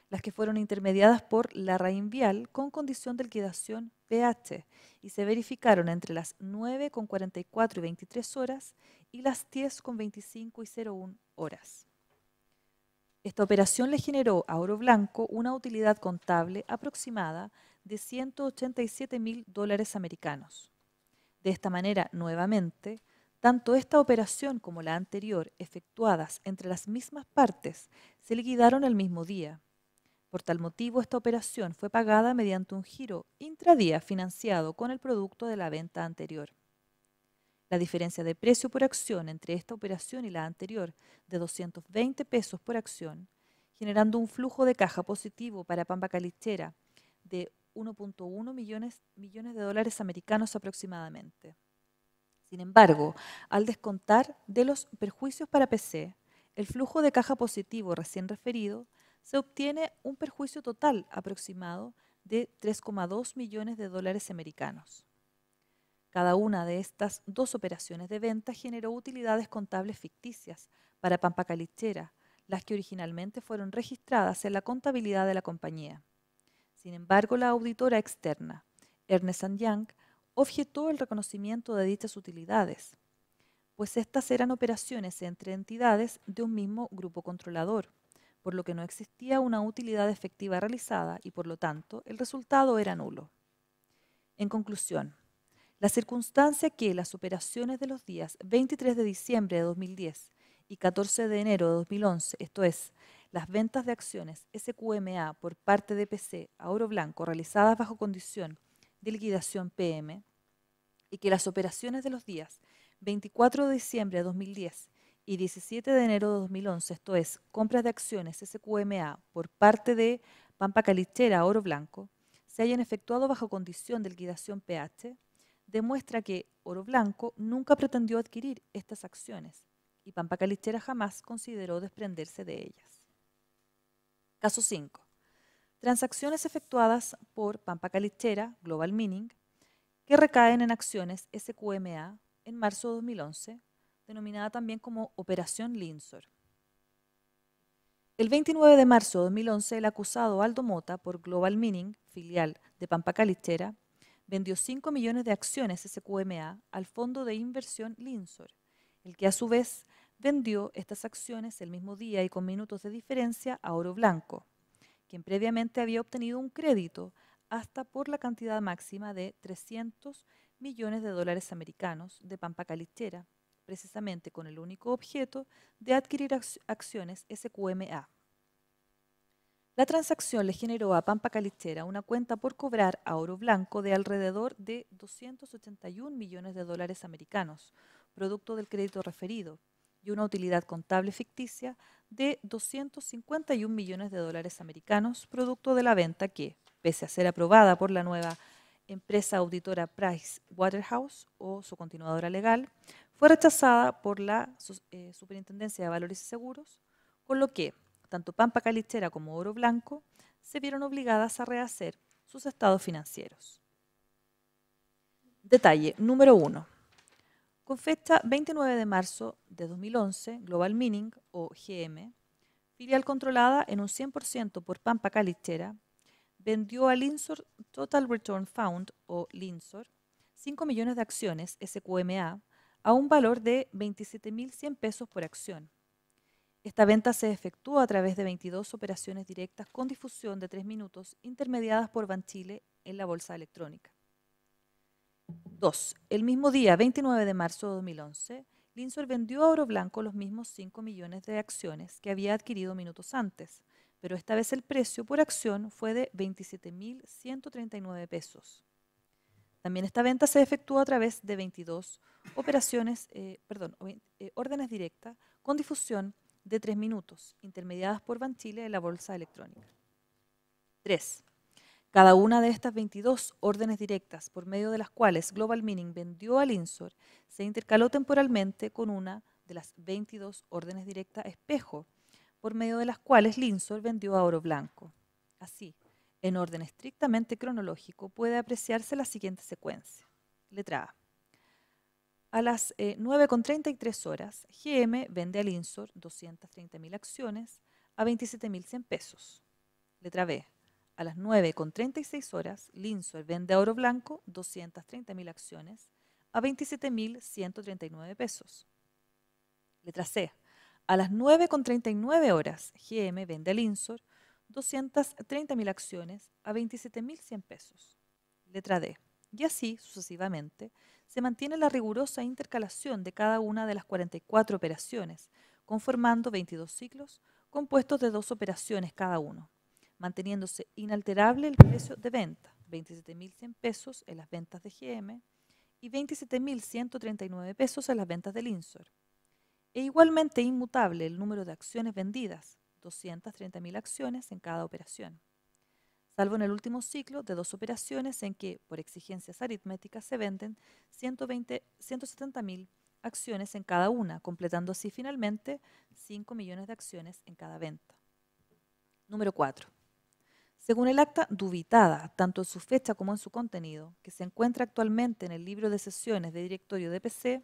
las que fueron intermediadas por la Rainvial con condición de liquidación PH y se verificaron entre las 9,44 y 23 horas y las 10,25 y 01 horas. Esta operación le generó a Oro Blanco una utilidad contable aproximada de 187 mil dólares americanos. De esta manera, nuevamente, tanto esta operación como la anterior, efectuadas entre las mismas partes, se liquidaron el mismo día. Por tal motivo, esta operación fue pagada mediante un giro intradía financiado con el producto de la venta anterior. La diferencia de precio por acción entre esta operación y la anterior, de 220 pesos por acción, generando un flujo de caja positivo para Pampa Calichera de 1.1 millones, millones de dólares americanos aproximadamente. Sin embargo, al descontar de los perjuicios para PC, el flujo de caja positivo recién referido, se obtiene un perjuicio total aproximado de 3,2 millones de dólares americanos. Cada una de estas dos operaciones de venta generó utilidades contables ficticias para Pampacalichera, las que originalmente fueron registradas en la contabilidad de la compañía. Sin embargo, la auditora externa, Ernest Young, objetó el reconocimiento de dichas utilidades, pues estas eran operaciones entre entidades de un mismo grupo controlador, por lo que no existía una utilidad efectiva realizada y por lo tanto el resultado era nulo. En conclusión, la circunstancia que las operaciones de los días 23 de diciembre de 2010 y 14 de enero de 2011, esto es, las ventas de acciones SQMA por parte de PC a oro blanco realizadas bajo condición liquidación PM y que las operaciones de los días 24 de diciembre de 2010 y 17 de enero de 2011, esto es, compras de acciones SQMA por parte de Pampa Calichera Oro Blanco, se hayan efectuado bajo condición de liquidación PH, demuestra que Oro Blanco nunca pretendió adquirir estas acciones y Pampa Calichera jamás consideró desprenderse de ellas. Caso 5 transacciones efectuadas por Pampa Calichera, Global Mining, que recaen en acciones SQMA en marzo de 2011, denominada también como Operación Linsor. El 29 de marzo de 2011, el acusado Aldo Mota por Global Mining, filial de Pampa Calichera, vendió 5 millones de acciones SQMA al fondo de inversión Linsor, el que a su vez vendió estas acciones el mismo día y con minutos de diferencia a Oro Blanco, quien previamente había obtenido un crédito hasta por la cantidad máxima de 300 millones de dólares americanos de Pampa Calichera, precisamente con el único objeto de adquirir acciones SQMA. La transacción le generó a Pampa Calichera una cuenta por cobrar a oro blanco de alrededor de 281 millones de dólares americanos, producto del crédito referido, y una utilidad contable ficticia de 251 millones de dólares americanos, producto de la venta que, pese a ser aprobada por la nueva empresa auditora Price Waterhouse o su continuadora legal, fue rechazada por la eh, Superintendencia de Valores y Seguros, con lo que tanto Pampa Calichera como Oro Blanco se vieron obligadas a rehacer sus estados financieros. Detalle número uno. Con fecha 29 de marzo de 2011, Global Mining, o GM, filial controlada en un 100% por Pampa Calichera, vendió a Linsor Total Return Fund, o Linsor, 5 millones de acciones SQMA a un valor de 27.100 pesos por acción. Esta venta se efectuó a través de 22 operaciones directas con difusión de 3 minutos intermediadas por Banchile en la bolsa electrónica. Dos, el mismo día, 29 de marzo de 2011, Linsor vendió a Oro Blanco los mismos 5 millones de acciones que había adquirido minutos antes, pero esta vez el precio por acción fue de 27.139 pesos. También esta venta se efectuó a través de 22 operaciones, eh, perdón, eh, órdenes directas con difusión de 3 minutos, intermediadas por Banchile de la Bolsa Electrónica. 3. Cada una de estas 22 órdenes directas, por medio de las cuales Global Mining vendió a Insor, se intercaló temporalmente con una de las 22 órdenes directas espejo, por medio de las cuales Linsor vendió a oro blanco. Así, en orden estrictamente cronológico, puede apreciarse la siguiente secuencia. Letra A. A las 9.33 eh, horas, GM vende a Insor 230.000 acciones a 27.100 pesos. Letra B a las 9.36 con 36 horas, Linsor vende a oro blanco 230.000 acciones a 27.139 pesos. Letra C. A las 9 con horas, GM vende a Linsor 230.000 acciones a 27.100 pesos. Letra D. Y así, sucesivamente, se mantiene la rigurosa intercalación de cada una de las 44 operaciones, conformando 22 ciclos compuestos de dos operaciones cada uno manteniéndose inalterable el precio de venta, 27.100 pesos en las ventas de GM y 27.139 pesos en las ventas del Insor. E igualmente inmutable el número de acciones vendidas, 230.000 acciones en cada operación, salvo en el último ciclo de dos operaciones en que, por exigencias aritméticas, se venden 170.000 acciones en cada una, completando así finalmente 5 millones de acciones en cada venta. Número 4. Según el acta dubitada, tanto en su fecha como en su contenido, que se encuentra actualmente en el libro de sesiones de directorio de PC,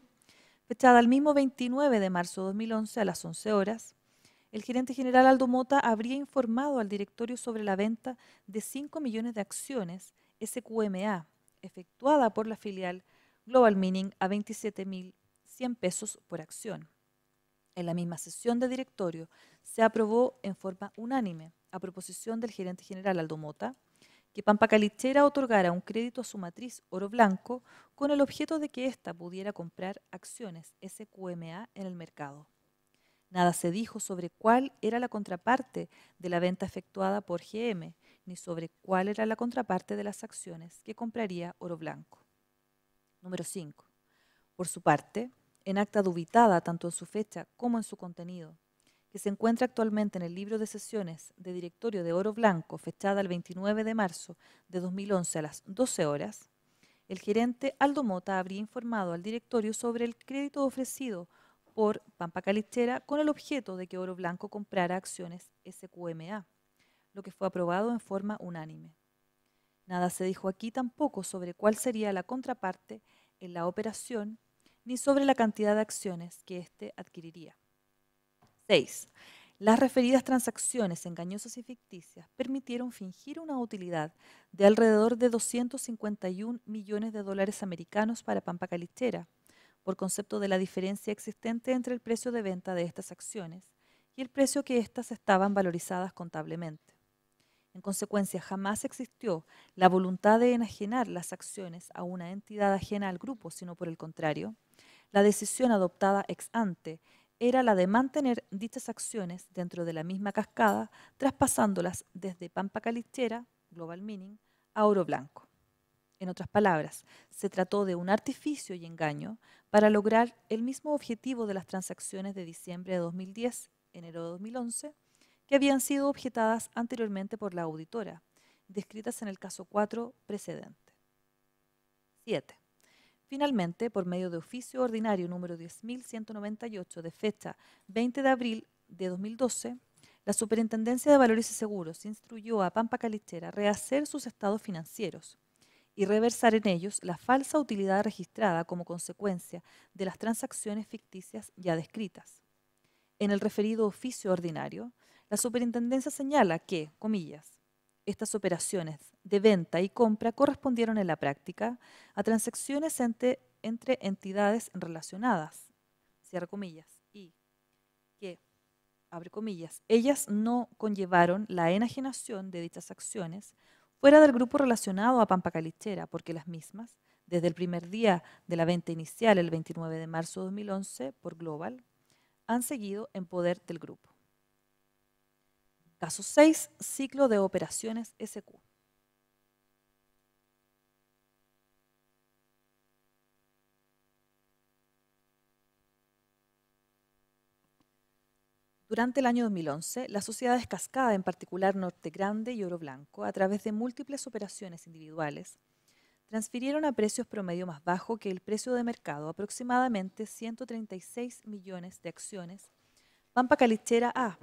fechada el mismo 29 de marzo de 2011 a las 11 horas, el gerente general Aldo Mota habría informado al directorio sobre la venta de 5 millones de acciones SQMA efectuada por la filial Global Meaning a 27.100 pesos por acción. En la misma sesión de directorio se aprobó en forma unánime a proposición del gerente general Aldo Mota, que Pampacalichera otorgara un crédito a su matriz Oro Blanco con el objeto de que ésta pudiera comprar acciones SQMA en el mercado. Nada se dijo sobre cuál era la contraparte de la venta efectuada por GM, ni sobre cuál era la contraparte de las acciones que compraría Oro Blanco. Número 5. Por su parte, en acta dubitada tanto en su fecha como en su contenido, que se encuentra actualmente en el libro de sesiones de directorio de Oro Blanco, fechada el 29 de marzo de 2011 a las 12 horas, el gerente Aldo Mota habría informado al directorio sobre el crédito ofrecido por Pampa Calichera con el objeto de que Oro Blanco comprara acciones SQMA, lo que fue aprobado en forma unánime. Nada se dijo aquí tampoco sobre cuál sería la contraparte en la operación ni sobre la cantidad de acciones que éste adquiriría. 6. Las referidas transacciones engañosas y ficticias permitieron fingir una utilidad de alrededor de 251 millones de dólares americanos para Pampa Calichera, por concepto de la diferencia existente entre el precio de venta de estas acciones y el precio que éstas estaban valorizadas contablemente. En consecuencia, jamás existió la voluntad de enajenar las acciones a una entidad ajena al grupo, sino por el contrario, la decisión adoptada ex ante era la de mantener dichas acciones dentro de la misma cascada, traspasándolas desde Pampa Calichera, Global Mining, a Oro Blanco. En otras palabras, se trató de un artificio y engaño para lograr el mismo objetivo de las transacciones de diciembre de 2010, enero de 2011, que habían sido objetadas anteriormente por la auditora, descritas en el caso 4 precedente. 7. Finalmente, por medio de oficio ordinario número 10.198 de fecha 20 de abril de 2012, la Superintendencia de Valores y Seguros instruyó a Pampa Calichera rehacer sus estados financieros y reversar en ellos la falsa utilidad registrada como consecuencia de las transacciones ficticias ya descritas. En el referido oficio ordinario, la Superintendencia señala que, comillas, estas operaciones de venta y compra correspondieron en la práctica a transacciones entre, entidades relacionadas, cierre comillas, y que, abre comillas, ellas no conllevaron la enajenación de dichas acciones fuera del grupo relacionado a Pampa Calichera, porque las mismas, desde el primer día de la venta inicial, el 29 de marzo de 2011, por Global, han seguido en poder del grupo. Caso 6, ciclo de operaciones SQ. Durante el año 2011, las sociedades Cascada, en particular Norte Grande y Oro Blanco, a través de múltiples operaciones individuales, transfirieron a precios promedio más bajo que el precio de mercado aproximadamente 136 millones de acciones Pampa Calichera A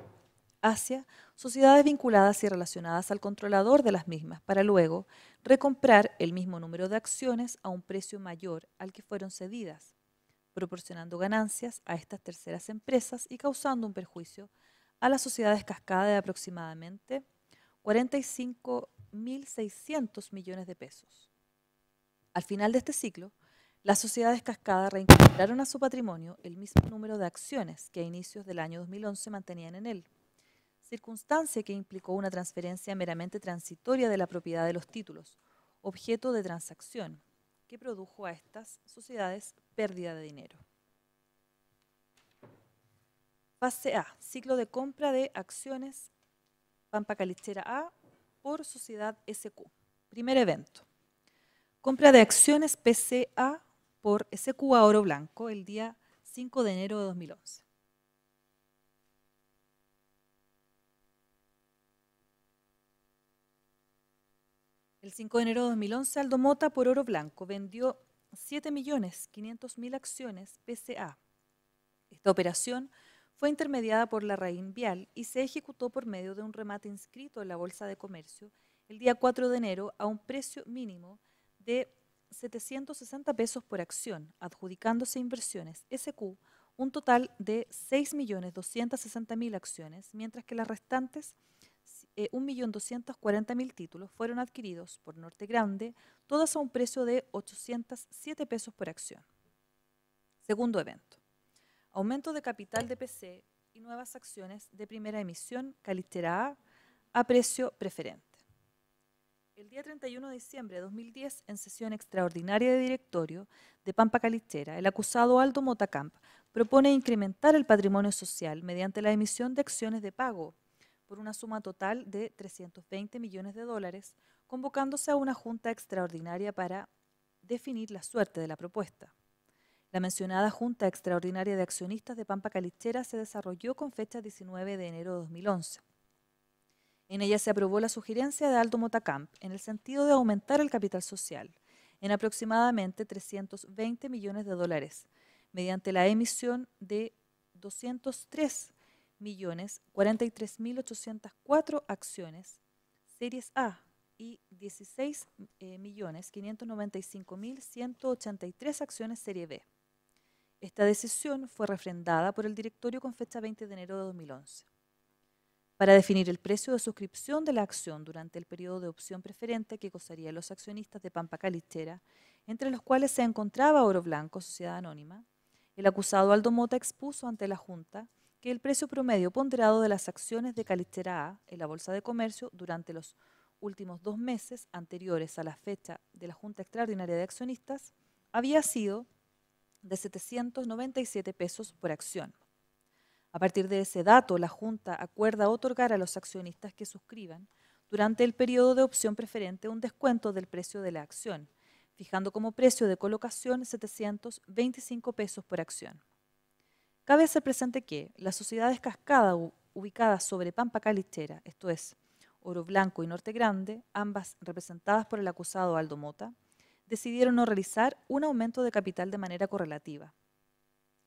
hacia sociedades vinculadas y relacionadas al controlador de las mismas, para luego recomprar el mismo número de acciones a un precio mayor al que fueron cedidas, proporcionando ganancias a estas terceras empresas y causando un perjuicio a las sociedades cascada de aproximadamente 45.600 millones de pesos. Al final de este ciclo, las sociedades cascada reincorporaron a su patrimonio el mismo número de acciones que a inicios del año 2011 mantenían en él circunstancia que implicó una transferencia meramente transitoria de la propiedad de los títulos, objeto de transacción, que produjo a estas sociedades pérdida de dinero. Fase A, ciclo de compra de acciones Pampa Calichera A por Sociedad SQ. Primer evento. Compra de acciones PCA por SQ a Oro Blanco el día 5 de enero de 2011. El 5 de enero de 2011, Aldo Mota por oro blanco vendió 7.500.000 acciones PCA. Esta operación fue intermediada por la Raín Vial y se ejecutó por medio de un remate inscrito en la Bolsa de Comercio el día 4 de enero a un precio mínimo de 760 pesos por acción, adjudicándose inversiones SQ un total de 6.260.000 acciones, mientras que las restantes eh, 1.240.000 títulos fueron adquiridos por Norte Grande, todas a un precio de 807 pesos por acción. Segundo evento, aumento de capital de PC y nuevas acciones de primera emisión Calistera A a precio preferente. El día 31 de diciembre de 2010, en sesión extraordinaria de directorio de Pampa Calistera, el acusado Aldo Motacamp propone incrementar el patrimonio social mediante la emisión de acciones de pago por una suma total de 320 millones de dólares, convocándose a una junta extraordinaria para definir la suerte de la propuesta. La mencionada Junta Extraordinaria de Accionistas de Pampa Calichera se desarrolló con fecha 19 de enero de 2011. En ella se aprobó la sugerencia de Aldo Motacamp en el sentido de aumentar el capital social en aproximadamente 320 millones de dólares mediante la emisión de 203 millones 43.804 acciones, series A y 16 eh, millones 595.183 acciones serie B. Esta decisión fue refrendada por el directorio con fecha 20 de enero de 2011. Para definir el precio de suscripción de la acción durante el periodo de opción preferente que gozarían los accionistas de Pampa Calichera, entre los cuales se encontraba Oro Blanco, Sociedad Anónima, el acusado Aldo Mota expuso ante la Junta que el precio promedio ponderado de las acciones de Calistera A en la Bolsa de Comercio durante los últimos dos meses anteriores a la fecha de la Junta Extraordinaria de Accionistas había sido de 797 pesos por acción. A partir de ese dato, la Junta acuerda otorgar a los accionistas que suscriban durante el periodo de opción preferente un descuento del precio de la acción, fijando como precio de colocación 725 pesos por acción. Cabe ser presente que las sociedades cascadas ubicadas sobre Pampa Calichera, esto es, Oro Blanco y Norte Grande, ambas representadas por el acusado Aldo Mota, decidieron no realizar un aumento de capital de manera correlativa.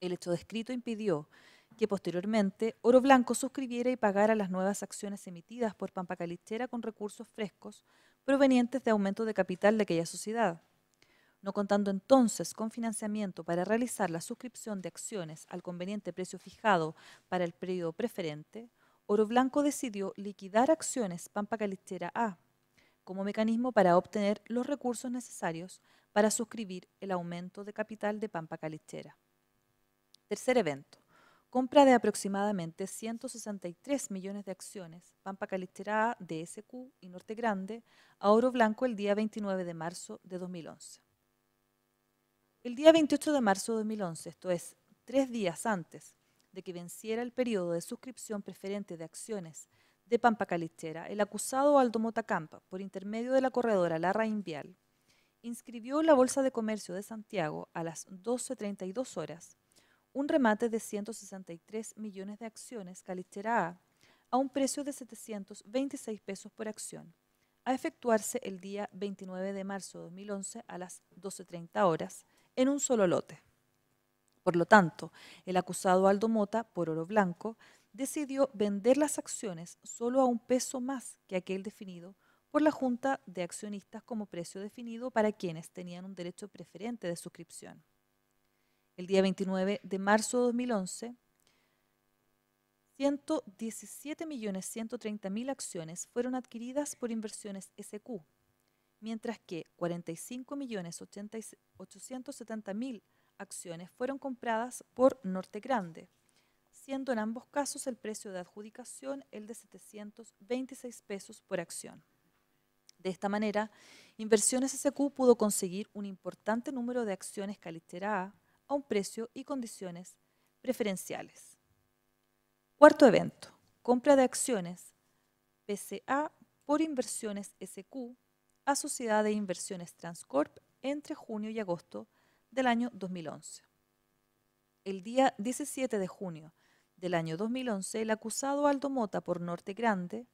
El hecho descrito impidió que posteriormente Oro Blanco suscribiera y pagara las nuevas acciones emitidas por Pampa Calichera con recursos frescos provenientes de aumento de capital de aquella sociedad no contando entonces con financiamiento para realizar la suscripción de acciones al conveniente precio fijado para el periodo preferente, Oro Blanco decidió liquidar acciones Pampa Calistera A como mecanismo para obtener los recursos necesarios para suscribir el aumento de capital de Pampa Calistera. Tercer evento. Compra de aproximadamente 163 millones de acciones Pampa Calistera A, DSQ y Norte Grande a Oro Blanco el día 29 de marzo de 2011. El día 28 de marzo de 2011, esto es, tres días antes de que venciera el periodo de suscripción preferente de acciones de Pampa Calichera, el acusado Aldo Motacampa, por intermedio de la corredora Larra Invial, inscribió en la Bolsa de Comercio de Santiago a las 12.32 horas un remate de 163 millones de acciones Calichera A a un precio de 726 pesos por acción, a efectuarse el día 29 de marzo de 2011 a las 12.30 horas en un solo lote. Por lo tanto, el acusado Aldo Mota, por oro blanco, decidió vender las acciones solo a un peso más que aquel definido por la Junta de Accionistas como precio definido para quienes tenían un derecho preferente de suscripción. El día 29 de marzo de 2011, 117.130.000 acciones fueron adquiridas por inversiones SQ mientras que 45.870.000 acciones fueron compradas por Norte Grande, siendo en ambos casos el precio de adjudicación el de 726 pesos por acción. De esta manera, Inversiones SQ pudo conseguir un importante número de acciones Calistera A a un precio y condiciones preferenciales. Cuarto evento, compra de acciones PCA por Inversiones SQ a Sociedad de Inversiones Transcorp entre junio y agosto del año 2011. El día 17 de junio del año 2011, el acusado Aldo Mota por Norte Grande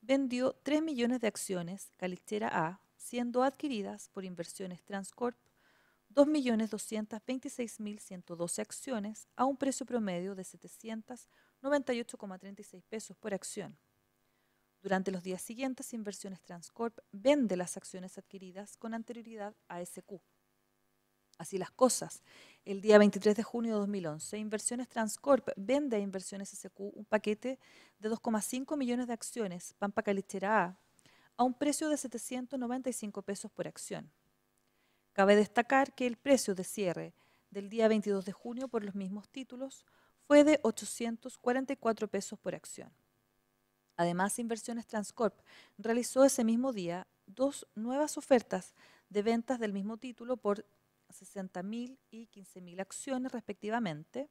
vendió 3 millones de acciones Calichera A, siendo adquiridas por Inversiones Transcorp 2.226.112 acciones a un precio promedio de 798,36 pesos por acción durante los días siguientes, Inversiones Transcorp vende las acciones adquiridas con anterioridad a SQ. Así las cosas. El día 23 de junio de 2011, Inversiones Transcorp vende a Inversiones SQ un paquete de 2,5 millones de acciones Pampa Calichera A a un precio de 795 pesos por acción. Cabe destacar que el precio de cierre del día 22 de junio por los mismos títulos fue de 844 pesos por acción. Además, Inversiones Transcorp realizó ese mismo día dos nuevas ofertas de ventas del mismo título por 60.000 y 15.000 acciones respectivamente,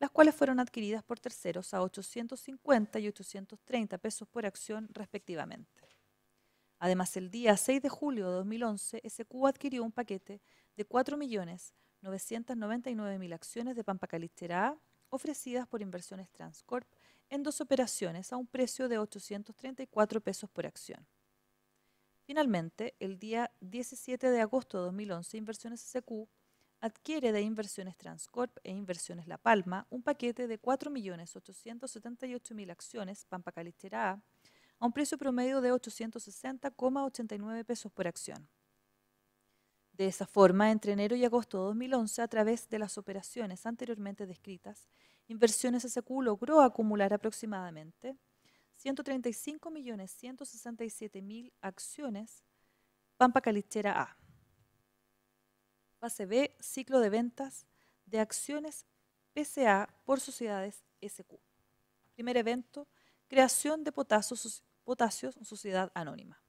las cuales fueron adquiridas por terceros a 850 y 830 pesos por acción respectivamente. Además, el día 6 de julio de 2011, SQ adquirió un paquete de 4.999.000 acciones de Pampa A ofrecidas por Inversiones Transcorp en dos operaciones a un precio de 834 pesos por acción. Finalmente, el día 17 de agosto de 2011, Inversiones SQ adquiere de Inversiones Transcorp e Inversiones La Palma un paquete de 4.878.000 acciones Pampa Calistera A a un precio promedio de 860,89 pesos por acción. De esa forma, entre enero y agosto de 2011, a través de las operaciones anteriormente descritas, Inversiones SQ logró acumular aproximadamente 135.167.000 acciones Pampa Calichera A. base B, ciclo de ventas de acciones PCA por sociedades SQ. Primer evento, creación de potasio en sociedad anónima.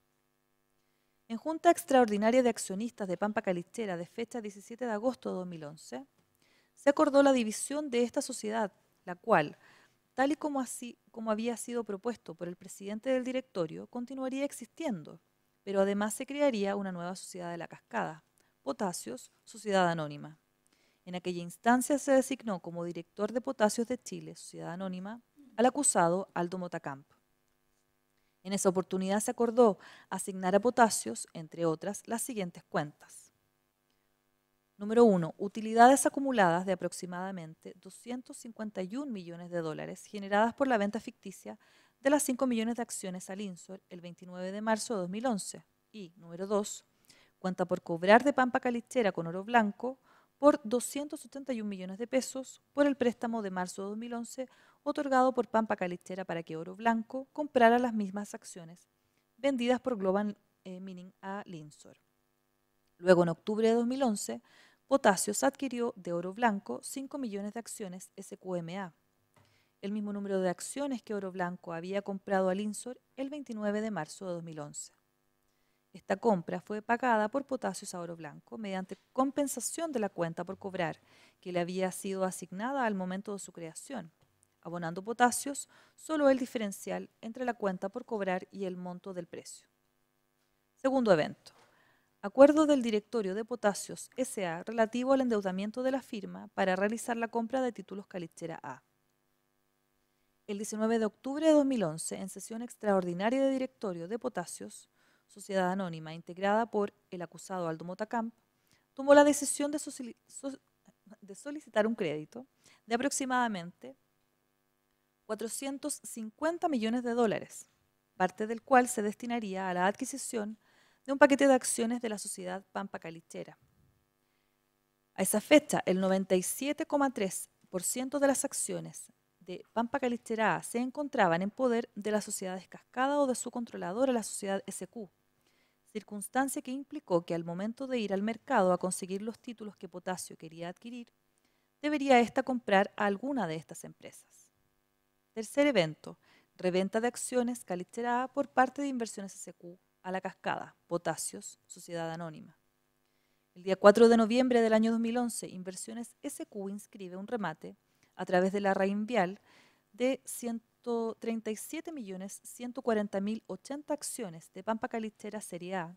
En Junta Extraordinaria de Accionistas de Pampa Calichera de fecha 17 de agosto de 2011, se acordó la división de esta sociedad, la cual, tal y como, así, había sido propuesto por el presidente del directorio, continuaría existiendo, pero además se crearía una nueva sociedad de la cascada, Potasios, Sociedad Anónima. En aquella instancia se designó como director de Potasios de Chile, Sociedad Anónima, al acusado Aldo Motacamp. En esa oportunidad se acordó asignar a Potasios, entre otras, las siguientes cuentas. Número uno, utilidades acumuladas de aproximadamente 251 millones de dólares generadas por la venta ficticia de las 5 millones de acciones a Linsol el 29 de marzo de 2011. Y número dos, cuenta por cobrar de Pampa Calichera con oro blanco por 271 millones de pesos por el préstamo de marzo de 2011 otorgado por Pampa Calichera para que Oro Blanco comprara las mismas acciones vendidas por Global eh, Mining a Linsor. Luego, en octubre de 2011, Potasios adquirió de Oro Blanco 5 millones de acciones SQMA, el mismo número de acciones que Oro Blanco había comprado al Insor el 29 de marzo de 2011. Esta compra fue pagada por Potasios a Oro Blanco mediante compensación de la cuenta por cobrar, que le había sido asignada al momento de su creación, abonando Potasios, solo el diferencial entre la cuenta por cobrar y el monto del precio. Segundo evento. Acuerdo del Directorio de Potasios S.A. relativo al endeudamiento de la firma para realizar la compra de títulos Calichera A. El 19 de octubre de 2011, en sesión extraordinaria de Directorio de Potasios, sociedad anónima integrada por el acusado Aldo Motacamp, tomó la decisión de, solicitar un crédito de aproximadamente 450 millones de dólares, parte del cual se destinaría a la adquisición de un paquete de acciones de la sociedad Pampa Calichera. A esa fecha, el 97,3% de las acciones de Pampa A se encontraban en poder de la sociedad descascada o de su controladora, la sociedad SQ, circunstancia que implicó que al momento de ir al mercado a conseguir los títulos que Potasio quería adquirir, debería ésta comprar a alguna de estas empresas. Tercer evento, reventa de acciones Calichera A por parte de Inversiones SQ a la cascada, Potacios, Sociedad Anónima. El día 4 de noviembre del año 2011, Inversiones SQ inscribe un remate a través de la Reinvial de 137.140.080 acciones de Pampa Calichera Serie A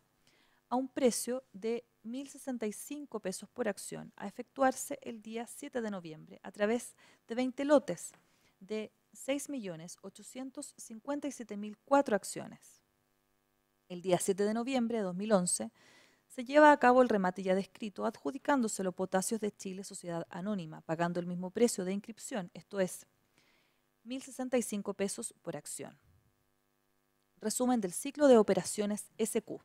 a un precio de 1.065 pesos por acción a efectuarse el día 7 de noviembre a través de 20 lotes de 6.857.004 acciones. El día 7 de noviembre de 2011 se lleva a cabo el remate ya descrito, adjudicándoselo potasios de Chile Sociedad Anónima, pagando el mismo precio de inscripción, esto es 1.065 pesos por acción. Resumen del ciclo de operaciones SQ.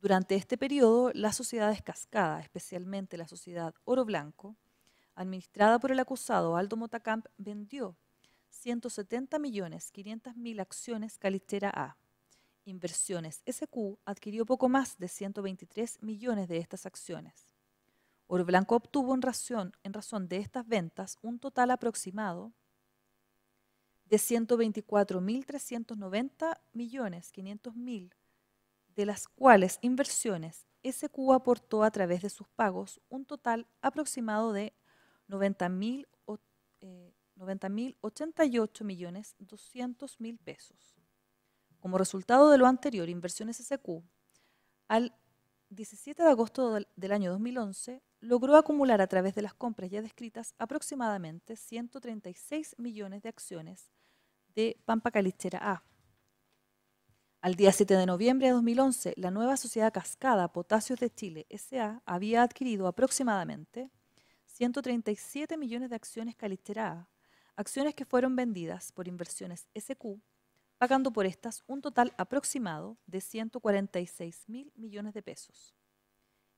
Durante este periodo, las sociedad cascada, especialmente la sociedad Oro Blanco, administrada por el acusado Aldo Motacamp, vendió 170.500.000 acciones Calistera A Inversiones SQ adquirió poco más de 123 millones de estas acciones. Oro Blanco obtuvo en razón, en razón de estas ventas un total aproximado de 124.390.500.000, millones mil, de las cuales inversiones SQ aportó a través de sus pagos un total aproximado de 90.088.200.000 eh, millones mil pesos. Como resultado de lo anterior, Inversiones SQ, al 17 de agosto del año 2011, logró acumular a través de las compras ya descritas aproximadamente 136 millones de acciones de Pampa Calistera A. Al día 7 de noviembre de 2011, la nueva sociedad Cascada Potasios de Chile SA había adquirido aproximadamente 137 millones de acciones Calistera A, acciones que fueron vendidas por inversiones SQ pagando por estas un total aproximado de 146 mil millones de pesos.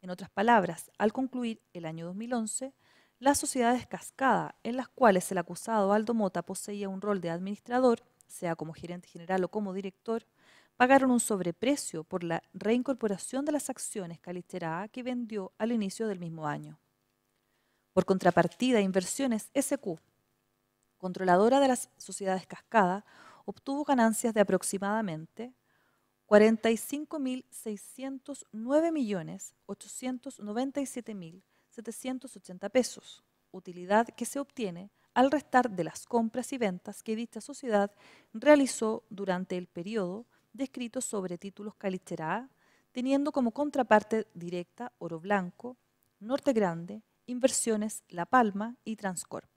En otras palabras, al concluir el año 2011, las sociedades cascada, en las cuales el acusado Aldo Mota poseía un rol de administrador, sea como gerente general o como director, pagaron un sobreprecio por la reincorporación de las acciones Calistera A que vendió al inicio del mismo año. Por contrapartida, Inversiones SQ, controladora de las sociedades cascada, obtuvo ganancias de aproximadamente 45.609.897.780 pesos, utilidad que se obtiene al restar de las compras y ventas que dicha sociedad realizó durante el periodo descrito sobre títulos Calichera teniendo como contraparte directa Oro Blanco, Norte Grande, Inversiones La Palma y Transcorp.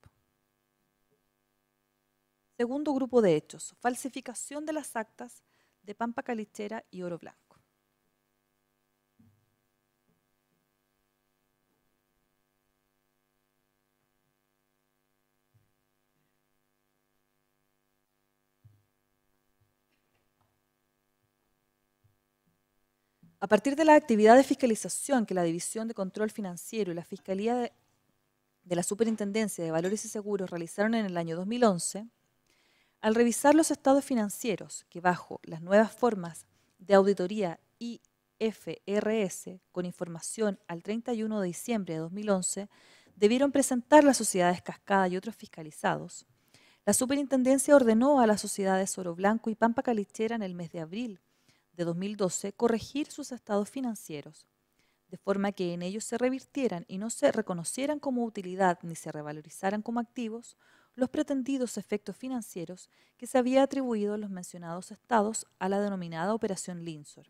Segundo grupo de hechos, falsificación de las actas de Pampa Calichera y Oro Blanco. A partir de la actividad de fiscalización que la División de Control Financiero y la Fiscalía de, la Superintendencia de Valores y Seguros realizaron en el año 2011, al revisar los estados financieros que bajo las nuevas formas de auditoría IFRS con información al 31 de diciembre de 2011 debieron presentar las sociedades cascada y otros fiscalizados, la superintendencia ordenó a las sociedades Oro Blanco y Pampa Calichera en el mes de abril de 2012 corregir sus estados financieros, de forma que en ellos se revirtieran y no se reconocieran como utilidad ni se revalorizaran como activos los pretendidos efectos financieros que se había atribuido a los mencionados estados a la denominada Operación Linsor.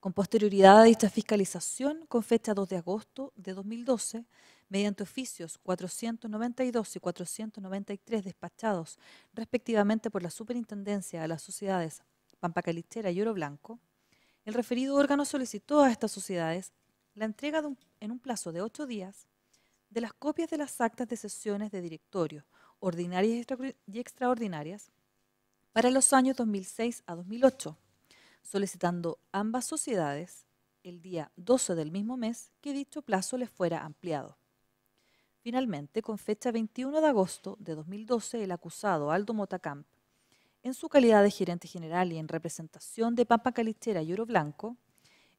Con posterioridad a dicha fiscalización, con fecha 2 de agosto de 2012, mediante oficios 492 y 493 despachados respectivamente por la Superintendencia de las Sociedades Pampacalichera y Oro Blanco, el referido órgano solicitó a estas sociedades la entrega en un plazo de ocho días de las copias de las actas de sesiones de directorio, ordinarias y extraordinarias, para los años 2006 a 2008, solicitando ambas sociedades el día 12 del mismo mes que dicho plazo les fuera ampliado. Finalmente, con fecha 21 de agosto de 2012, el acusado Aldo Motacamp, en su calidad de gerente general y en representación de Pampa Calichera y Oro Blanco,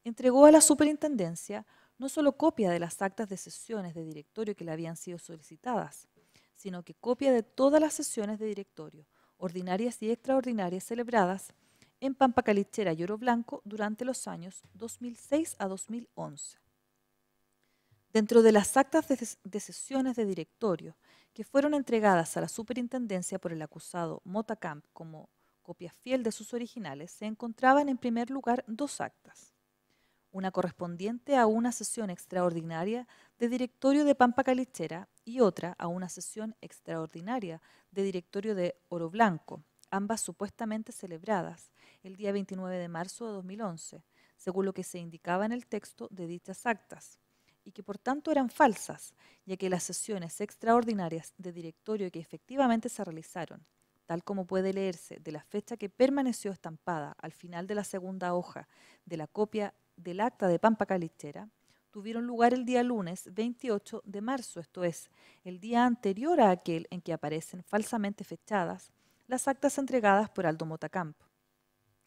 entregó a la superintendencia no solo copia de las actas de sesiones de directorio que le habían sido solicitadas, sino que copia de todas las sesiones de directorio, ordinarias y extraordinarias celebradas en Calichera y Oro Blanco durante los años 2006 a 2011. Dentro de las actas de sesiones de directorio que fueron entregadas a la superintendencia por el acusado Motacamp como copia fiel de sus originales, se encontraban en primer lugar dos actas una correspondiente a una sesión extraordinaria de directorio de Pampa Calichera y otra a una sesión extraordinaria de directorio de Oro Blanco, ambas supuestamente celebradas el día 29 de marzo de 2011, según lo que se indicaba en el texto de dichas actas, y que por tanto eran falsas, ya que las sesiones extraordinarias de directorio que efectivamente se realizaron, tal como puede leerse de la fecha que permaneció estampada al final de la segunda hoja de la copia del acta de Pampa Calichera tuvieron lugar el día lunes 28 de marzo, esto es, el día anterior a aquel en que aparecen falsamente fechadas las actas entregadas por Aldo Motacamp.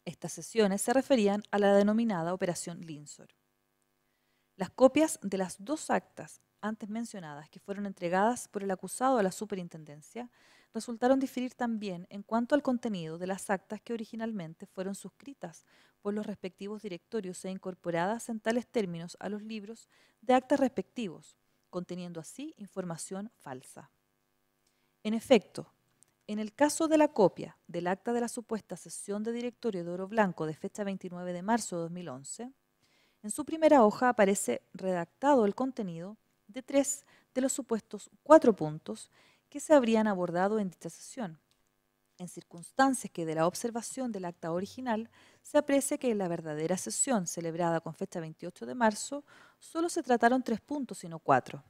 Estas sesiones se referían a la denominada Operación Linsor. Las copias de las dos actas antes mencionadas que fueron entregadas por el acusado a la superintendencia resultaron diferir también en cuanto al contenido de las actas que originalmente fueron suscritas por los respectivos directorios e incorporadas en tales términos a los libros de actas respectivos, conteniendo así información falsa. En efecto, en el caso de la copia del acta de la supuesta sesión de directorio de Oro Blanco de fecha 29 de marzo de 2011, en su primera hoja aparece redactado el contenido de tres de los supuestos cuatro puntos que se habrían abordado en dicha sesión, en circunstancias que de la observación del acta original se aprecia que en la verdadera sesión, celebrada con fecha 28 de marzo, solo se trataron tres puntos y no cuatro.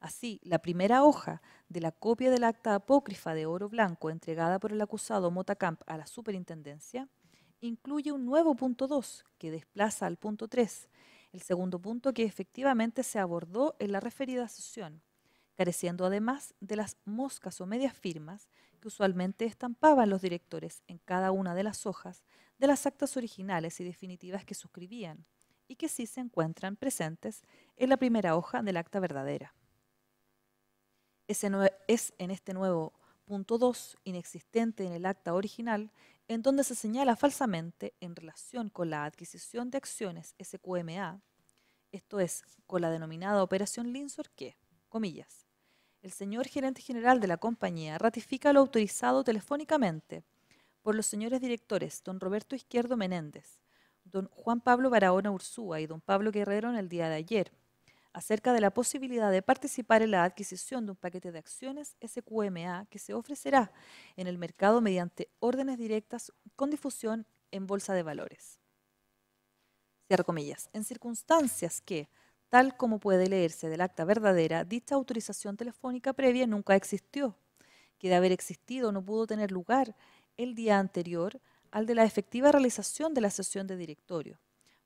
Así, la primera hoja de la copia del acta apócrifa de oro blanco entregada por el acusado Motacamp a la superintendencia incluye un nuevo punto 2 que desplaza al punto 3, el segundo punto que efectivamente se abordó en la referida sesión careciendo además de las moscas o medias firmas que usualmente estampaban los directores en cada una de las hojas de las actas originales y definitivas que suscribían y que sí se encuentran presentes en la primera hoja del acta verdadera. Es en este nuevo punto 2, inexistente en el acta original, en donde se señala falsamente en relación con la adquisición de acciones SQMA, esto es, con la denominada operación Linsor que, comillas, el señor gerente general de la compañía ratifica lo autorizado telefónicamente por los señores directores, don Roberto Izquierdo Menéndez, don Juan Pablo Barahona Ursúa y don Pablo Guerrero en el día de ayer, acerca de la posibilidad de participar en la adquisición de un paquete de acciones SQMA que se ofrecerá en el mercado mediante órdenes directas con difusión en bolsa de valores. Cierro comillas. En circunstancias que Tal como puede leerse del acta verdadera, dicha autorización telefónica previa nunca existió, que de haber existido no pudo tener lugar el día anterior al de la efectiva realización de la sesión de directorio,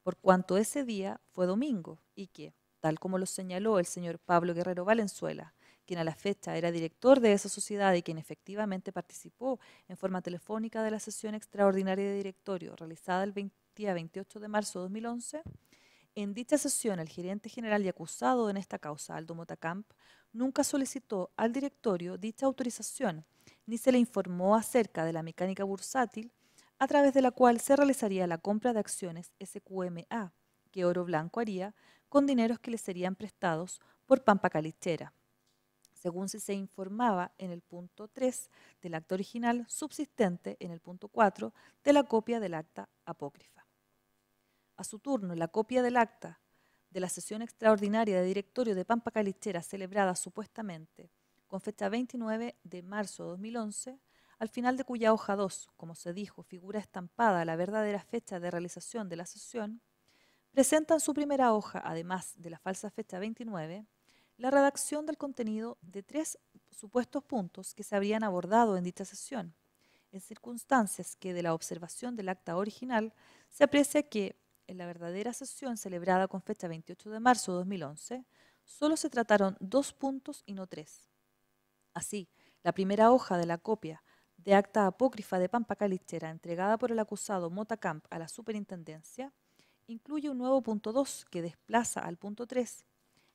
por cuanto ese día fue domingo y que, tal como lo señaló el señor Pablo Guerrero Valenzuela, quien a la fecha era director de esa sociedad y quien efectivamente participó en forma telefónica de la sesión extraordinaria de directorio realizada el día 28 de marzo de 2011, en dicha sesión, el gerente general y acusado en esta causa, Aldo Motacamp, nunca solicitó al directorio dicha autorización, ni se le informó acerca de la mecánica bursátil a través de la cual se realizaría la compra de acciones SQMA, que Oro Blanco haría con dineros que le serían prestados por Pampa Calichera. Según se informaba en el punto 3 del acta original subsistente en el punto 4 de la copia del acta apócrifa a su turno, la copia del acta de la sesión extraordinaria de directorio de Pampa Calichera celebrada supuestamente con fecha 29 de marzo de 2011, al final de cuya hoja 2, como se dijo, figura estampada la verdadera fecha de realización de la sesión, presenta en su primera hoja, además de la falsa fecha 29, la redacción del contenido de tres supuestos puntos que se habrían abordado en dicha sesión, en circunstancias que de la observación del acta original se aprecia que en la verdadera sesión celebrada con fecha 28 de marzo de 2011, solo se trataron dos puntos y no tres. Así, la primera hoja de la copia de acta apócrifa de Pampa Calichera entregada por el acusado Mota Camp a la superintendencia incluye un nuevo punto 2 que desplaza al punto 3,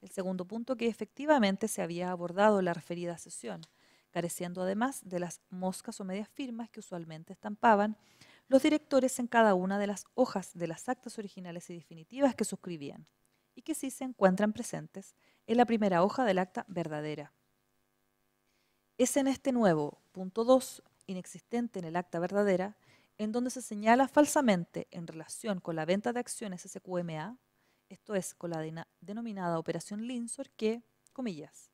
el segundo punto que efectivamente se había abordado en la referida sesión, careciendo además de las moscas o medias firmas que usualmente estampaban los directores en cada una de las hojas de las actas originales y definitivas que suscribían, y que sí se encuentran presentes en la primera hoja del acta verdadera. Es en este nuevo punto 2, inexistente en el acta verdadera, en donde se señala falsamente en relación con la venta de acciones SQMA, esto es, con la denominada operación Linsor, que, comillas,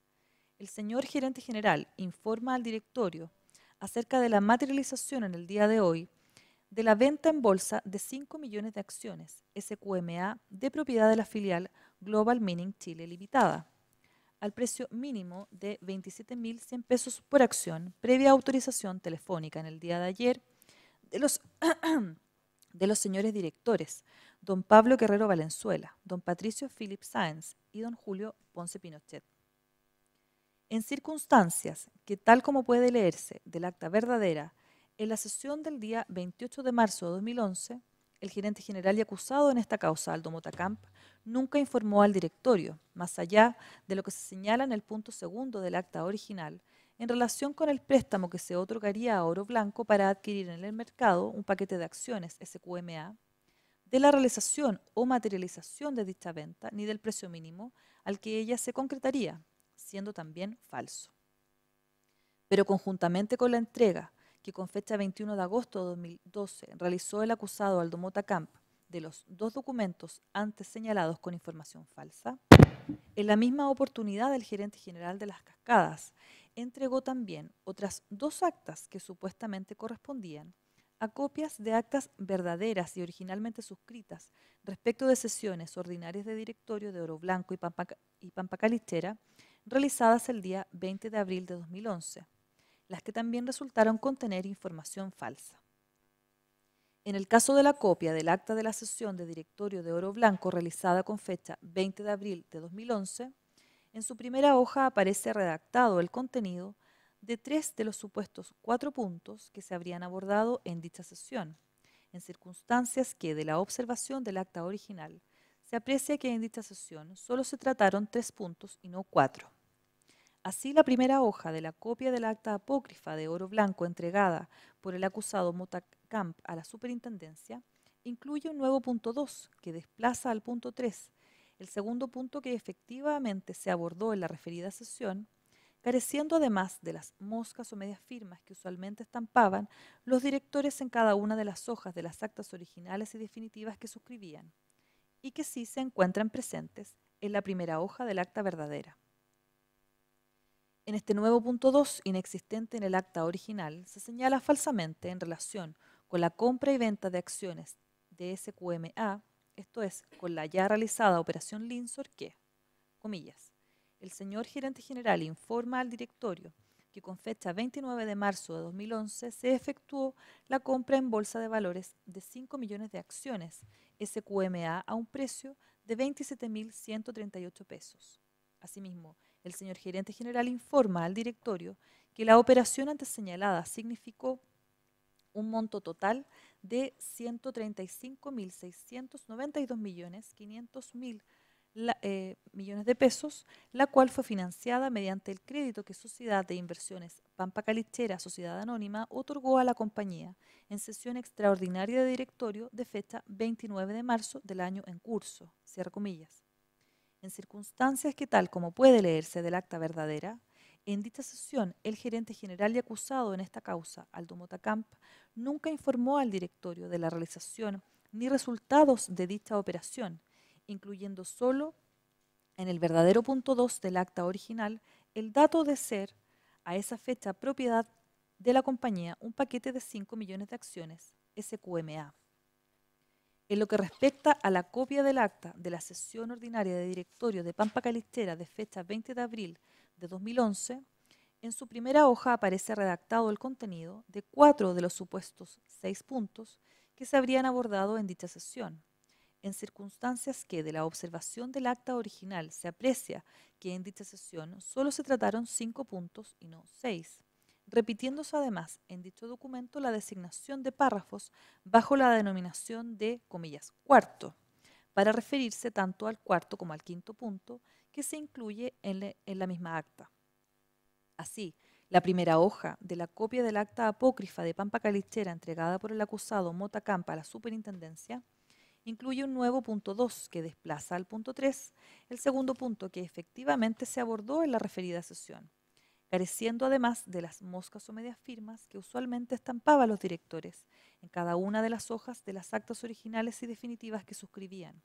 el señor gerente general informa al directorio acerca de la materialización en el día de hoy de la venta en bolsa de 5 millones de acciones SQMA de propiedad de la filial Global Mining Chile Limitada, al precio mínimo de 27.100 pesos por acción, previa autorización telefónica en el día de ayer de los, [CLEARS THROAT] de los señores directores, don Pablo Guerrero Valenzuela, don Patricio Philip Sáenz y don Julio Ponce Pinochet. En circunstancias que, tal como puede leerse del acta verdadera, en la sesión del día 28 de marzo de 2011, el gerente general y acusado en esta causa, Aldo Motacamp, nunca informó al directorio, más allá de lo que se señala en el punto segundo del acta original, en relación con el préstamo que se otorgaría a Oro Blanco para adquirir en el mercado un paquete de acciones SQMA, de la realización o materialización de dicha venta, ni del precio mínimo al que ella se concretaría, siendo también falso. Pero conjuntamente con la entrega que con fecha 21 de agosto de 2012 realizó el acusado Aldo Mota Camp de los dos documentos antes señalados con información falsa. En la misma oportunidad, el gerente general de las cascadas entregó también otras dos actas que supuestamente correspondían a copias de actas verdaderas y originalmente suscritas respecto de sesiones ordinarias de directorio de Oro Blanco y Pampa, y realizadas el día 20 de abril de 2011 las que también resultaron contener información falsa. En el caso de la copia del acta de la sesión de directorio de Oro Blanco realizada con fecha 20 de abril de 2011, en su primera hoja aparece redactado el contenido de tres de los supuestos cuatro puntos que se habrían abordado en dicha sesión, en circunstancias que, de la observación del acta original, se aprecia que en dicha sesión solo se trataron tres puntos y no cuatro. Así, la primera hoja de la copia del acta apócrifa de oro blanco entregada por el acusado Motacamp a la superintendencia incluye un nuevo punto 2 que desplaza al punto 3, el segundo punto que efectivamente se abordó en la referida sesión, careciendo además de las moscas o medias firmas que usualmente estampaban los directores en cada una de las hojas de las actas originales y definitivas que suscribían, y que sí se encuentran presentes en la primera hoja del acta verdadera. En este nuevo punto 2, inexistente en el acta original, se señala falsamente en relación con la compra y venta de acciones de SQMA, esto es, con la ya realizada operación Linsor, que, comillas, el señor gerente general informa al directorio que con fecha 29 de marzo de 2011 se efectuó la compra en bolsa de valores de 5 millones de acciones SQMA a un precio de 27.138 pesos. Asimismo, el señor gerente general informa al directorio que la operación antes señalada significó un monto total de 135.692.500.000 millones mil eh, millones de pesos, la cual fue financiada mediante el crédito que Sociedad de Inversiones Pampa Calichera Sociedad Anónima otorgó a la compañía en sesión extraordinaria de directorio de fecha 29 de marzo del año en curso. Cierra comillas en circunstancias que tal como puede leerse del acta verdadera, en dicha sesión, el gerente general y acusado en esta causa, Aldo Motacamp, nunca informó al directorio de la realización ni resultados de dicha operación, incluyendo solo en el verdadero punto 2 del acta original el dato de ser a esa fecha propiedad de la compañía un paquete de 5 millones de acciones SQMA. En lo que respecta a la copia del acta de la sesión ordinaria de directorio de Pampa Calistera de fecha 20 de abril de 2011, en su primera hoja aparece redactado el contenido de cuatro de los supuestos seis puntos que se habrían abordado en dicha sesión, en circunstancias que de la observación del acta original se aprecia que en dicha sesión solo se trataron cinco puntos y no seis repitiéndose además en dicho documento la designación de párrafos bajo la denominación de, comillas, cuarto, para referirse tanto al cuarto como al quinto punto que se incluye en, la misma acta. Así, la primera hoja de la copia del acta apócrifa de Pampa Calichera entregada por el acusado Mota Campa a la superintendencia incluye un nuevo punto 2 que desplaza al punto 3, el segundo punto que efectivamente se abordó en la referida sesión careciendo además de las moscas o medias firmas que usualmente estampaba los directores en cada una de las hojas de las actas originales y definitivas que suscribían,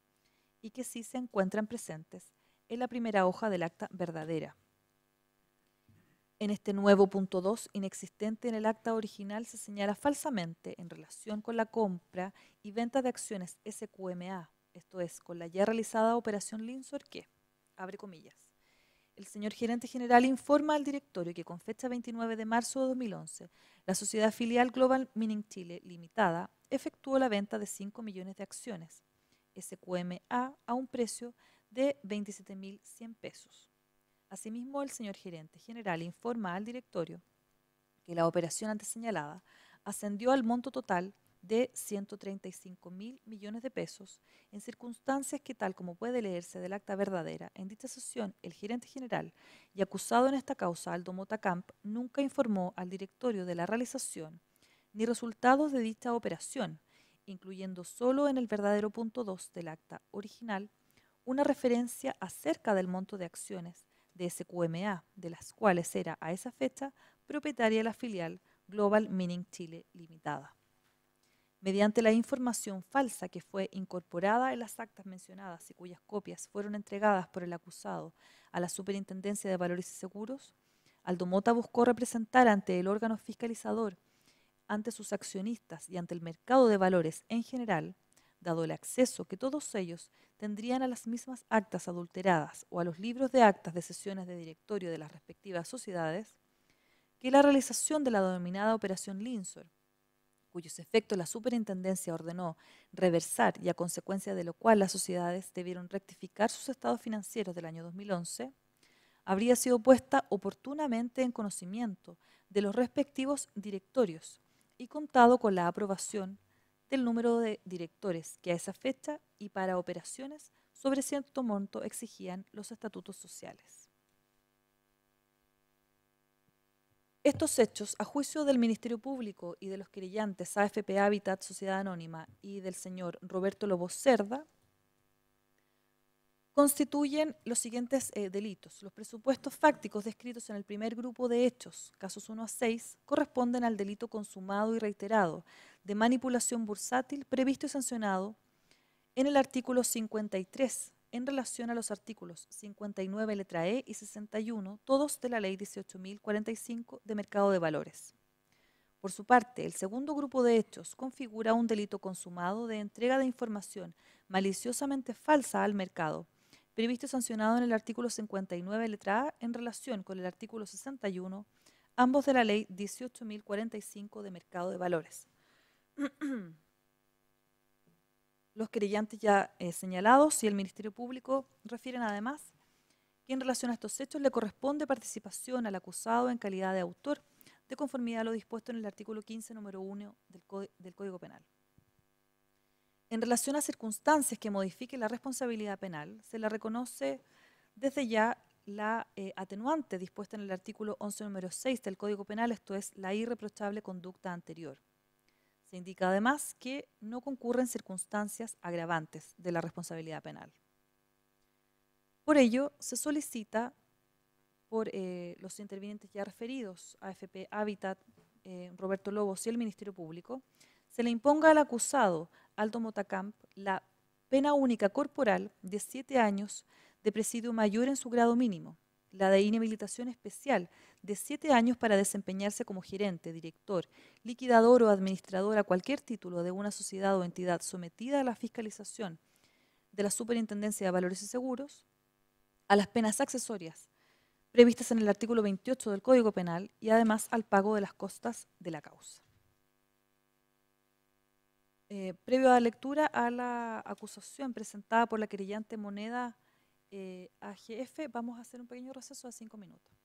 y que sí se encuentran presentes en la primera hoja del acta verdadera. En este nuevo punto 2, inexistente en el acta original, se señala falsamente en relación con la compra y venta de acciones SQMA, esto es, con la ya realizada operación que, abre comillas el señor gerente general informa al directorio que con fecha 29 de marzo de 2011, la sociedad filial Global Mining Chile Limitada efectuó la venta de 5 millones de acciones SQMA a un precio de 27.100 pesos. Asimismo, el señor gerente general informa al directorio que la operación antes señalada ascendió al monto total de 135 mil millones de pesos en circunstancias que, tal como puede leerse del acta verdadera, en dicha sesión el gerente general y acusado en esta causa, Aldo Motacamp, nunca informó al directorio de la realización ni resultados de dicha operación, incluyendo solo en el verdadero punto 2 del acta original una referencia acerca del monto de acciones de SQMA, de las cuales era a esa fecha propietaria la filial Global Mining Chile Limitada mediante la información falsa que fue incorporada en las actas mencionadas y cuyas copias fueron entregadas por el acusado a la Superintendencia de Valores y Seguros, Aldomota buscó representar ante el órgano fiscalizador, ante sus accionistas y ante el mercado de valores en general, dado el acceso que todos ellos tendrían a las mismas actas adulteradas o a los libros de actas de sesiones de directorio de las respectivas sociedades, que la realización de la denominada Operación Linsor cuyos efectos la superintendencia ordenó reversar y a consecuencia de lo cual las sociedades debieron rectificar sus estados financieros del año 2011, habría sido puesta oportunamente en conocimiento de los respectivos directorios y contado con la aprobación del número de directores que a esa fecha y para operaciones sobre cierto monto exigían los estatutos sociales. Estos hechos, a juicio del Ministerio Público y de los querellantes AFP Habitat, Sociedad Anónima y del señor Roberto Lobo Cerda, constituyen los siguientes eh, delitos. Los presupuestos fácticos descritos en el primer grupo de hechos, casos 1 a 6, corresponden al delito consumado y reiterado de manipulación bursátil previsto y sancionado en el artículo 53 en relación a los artículos 59 letra E y 61, todos de la Ley 18.045 de Mercado de Valores. Por su parte, el segundo grupo de hechos configura un delito consumado de entrega de información maliciosamente falsa al mercado, previsto y sancionado en el artículo 59 letra A en relación con el artículo 61, ambos de la Ley 18.045 de Mercado de Valores. [CLEARS THROAT] los querellantes ya eh, señalados y el Ministerio Público refieren además que en relación a estos hechos le corresponde participación al acusado en calidad de autor, de conformidad a lo dispuesto en el artículo 15, número 1 del, Código Penal. En relación a circunstancias que modifiquen la responsabilidad penal, se la reconoce desde ya la eh, atenuante dispuesta en el artículo 11, número 6 del Código Penal, esto es la irreprochable conducta anterior. Se indica además que no concurren circunstancias agravantes de la responsabilidad penal. Por ello, se solicita por eh, los intervinientes ya referidos, AFP Habitat, eh, Roberto Lobos y el Ministerio Público, se le imponga al acusado Aldo Motacamp la pena única corporal de siete años de presidio mayor en su grado mínimo, la de inhabilitación especial de siete años para desempeñarse como gerente, director, liquidador o administrador a cualquier título de una sociedad o entidad sometida a la fiscalización de la Superintendencia de Valores y Seguros, a las penas accesorias previstas en el artículo 28 del Código Penal y además al pago de las costas de la causa. Eh, previo a la lectura a la acusación presentada por la querellante Moneda eh, a Vamos a hacer un pequeño receso de cinco minutos.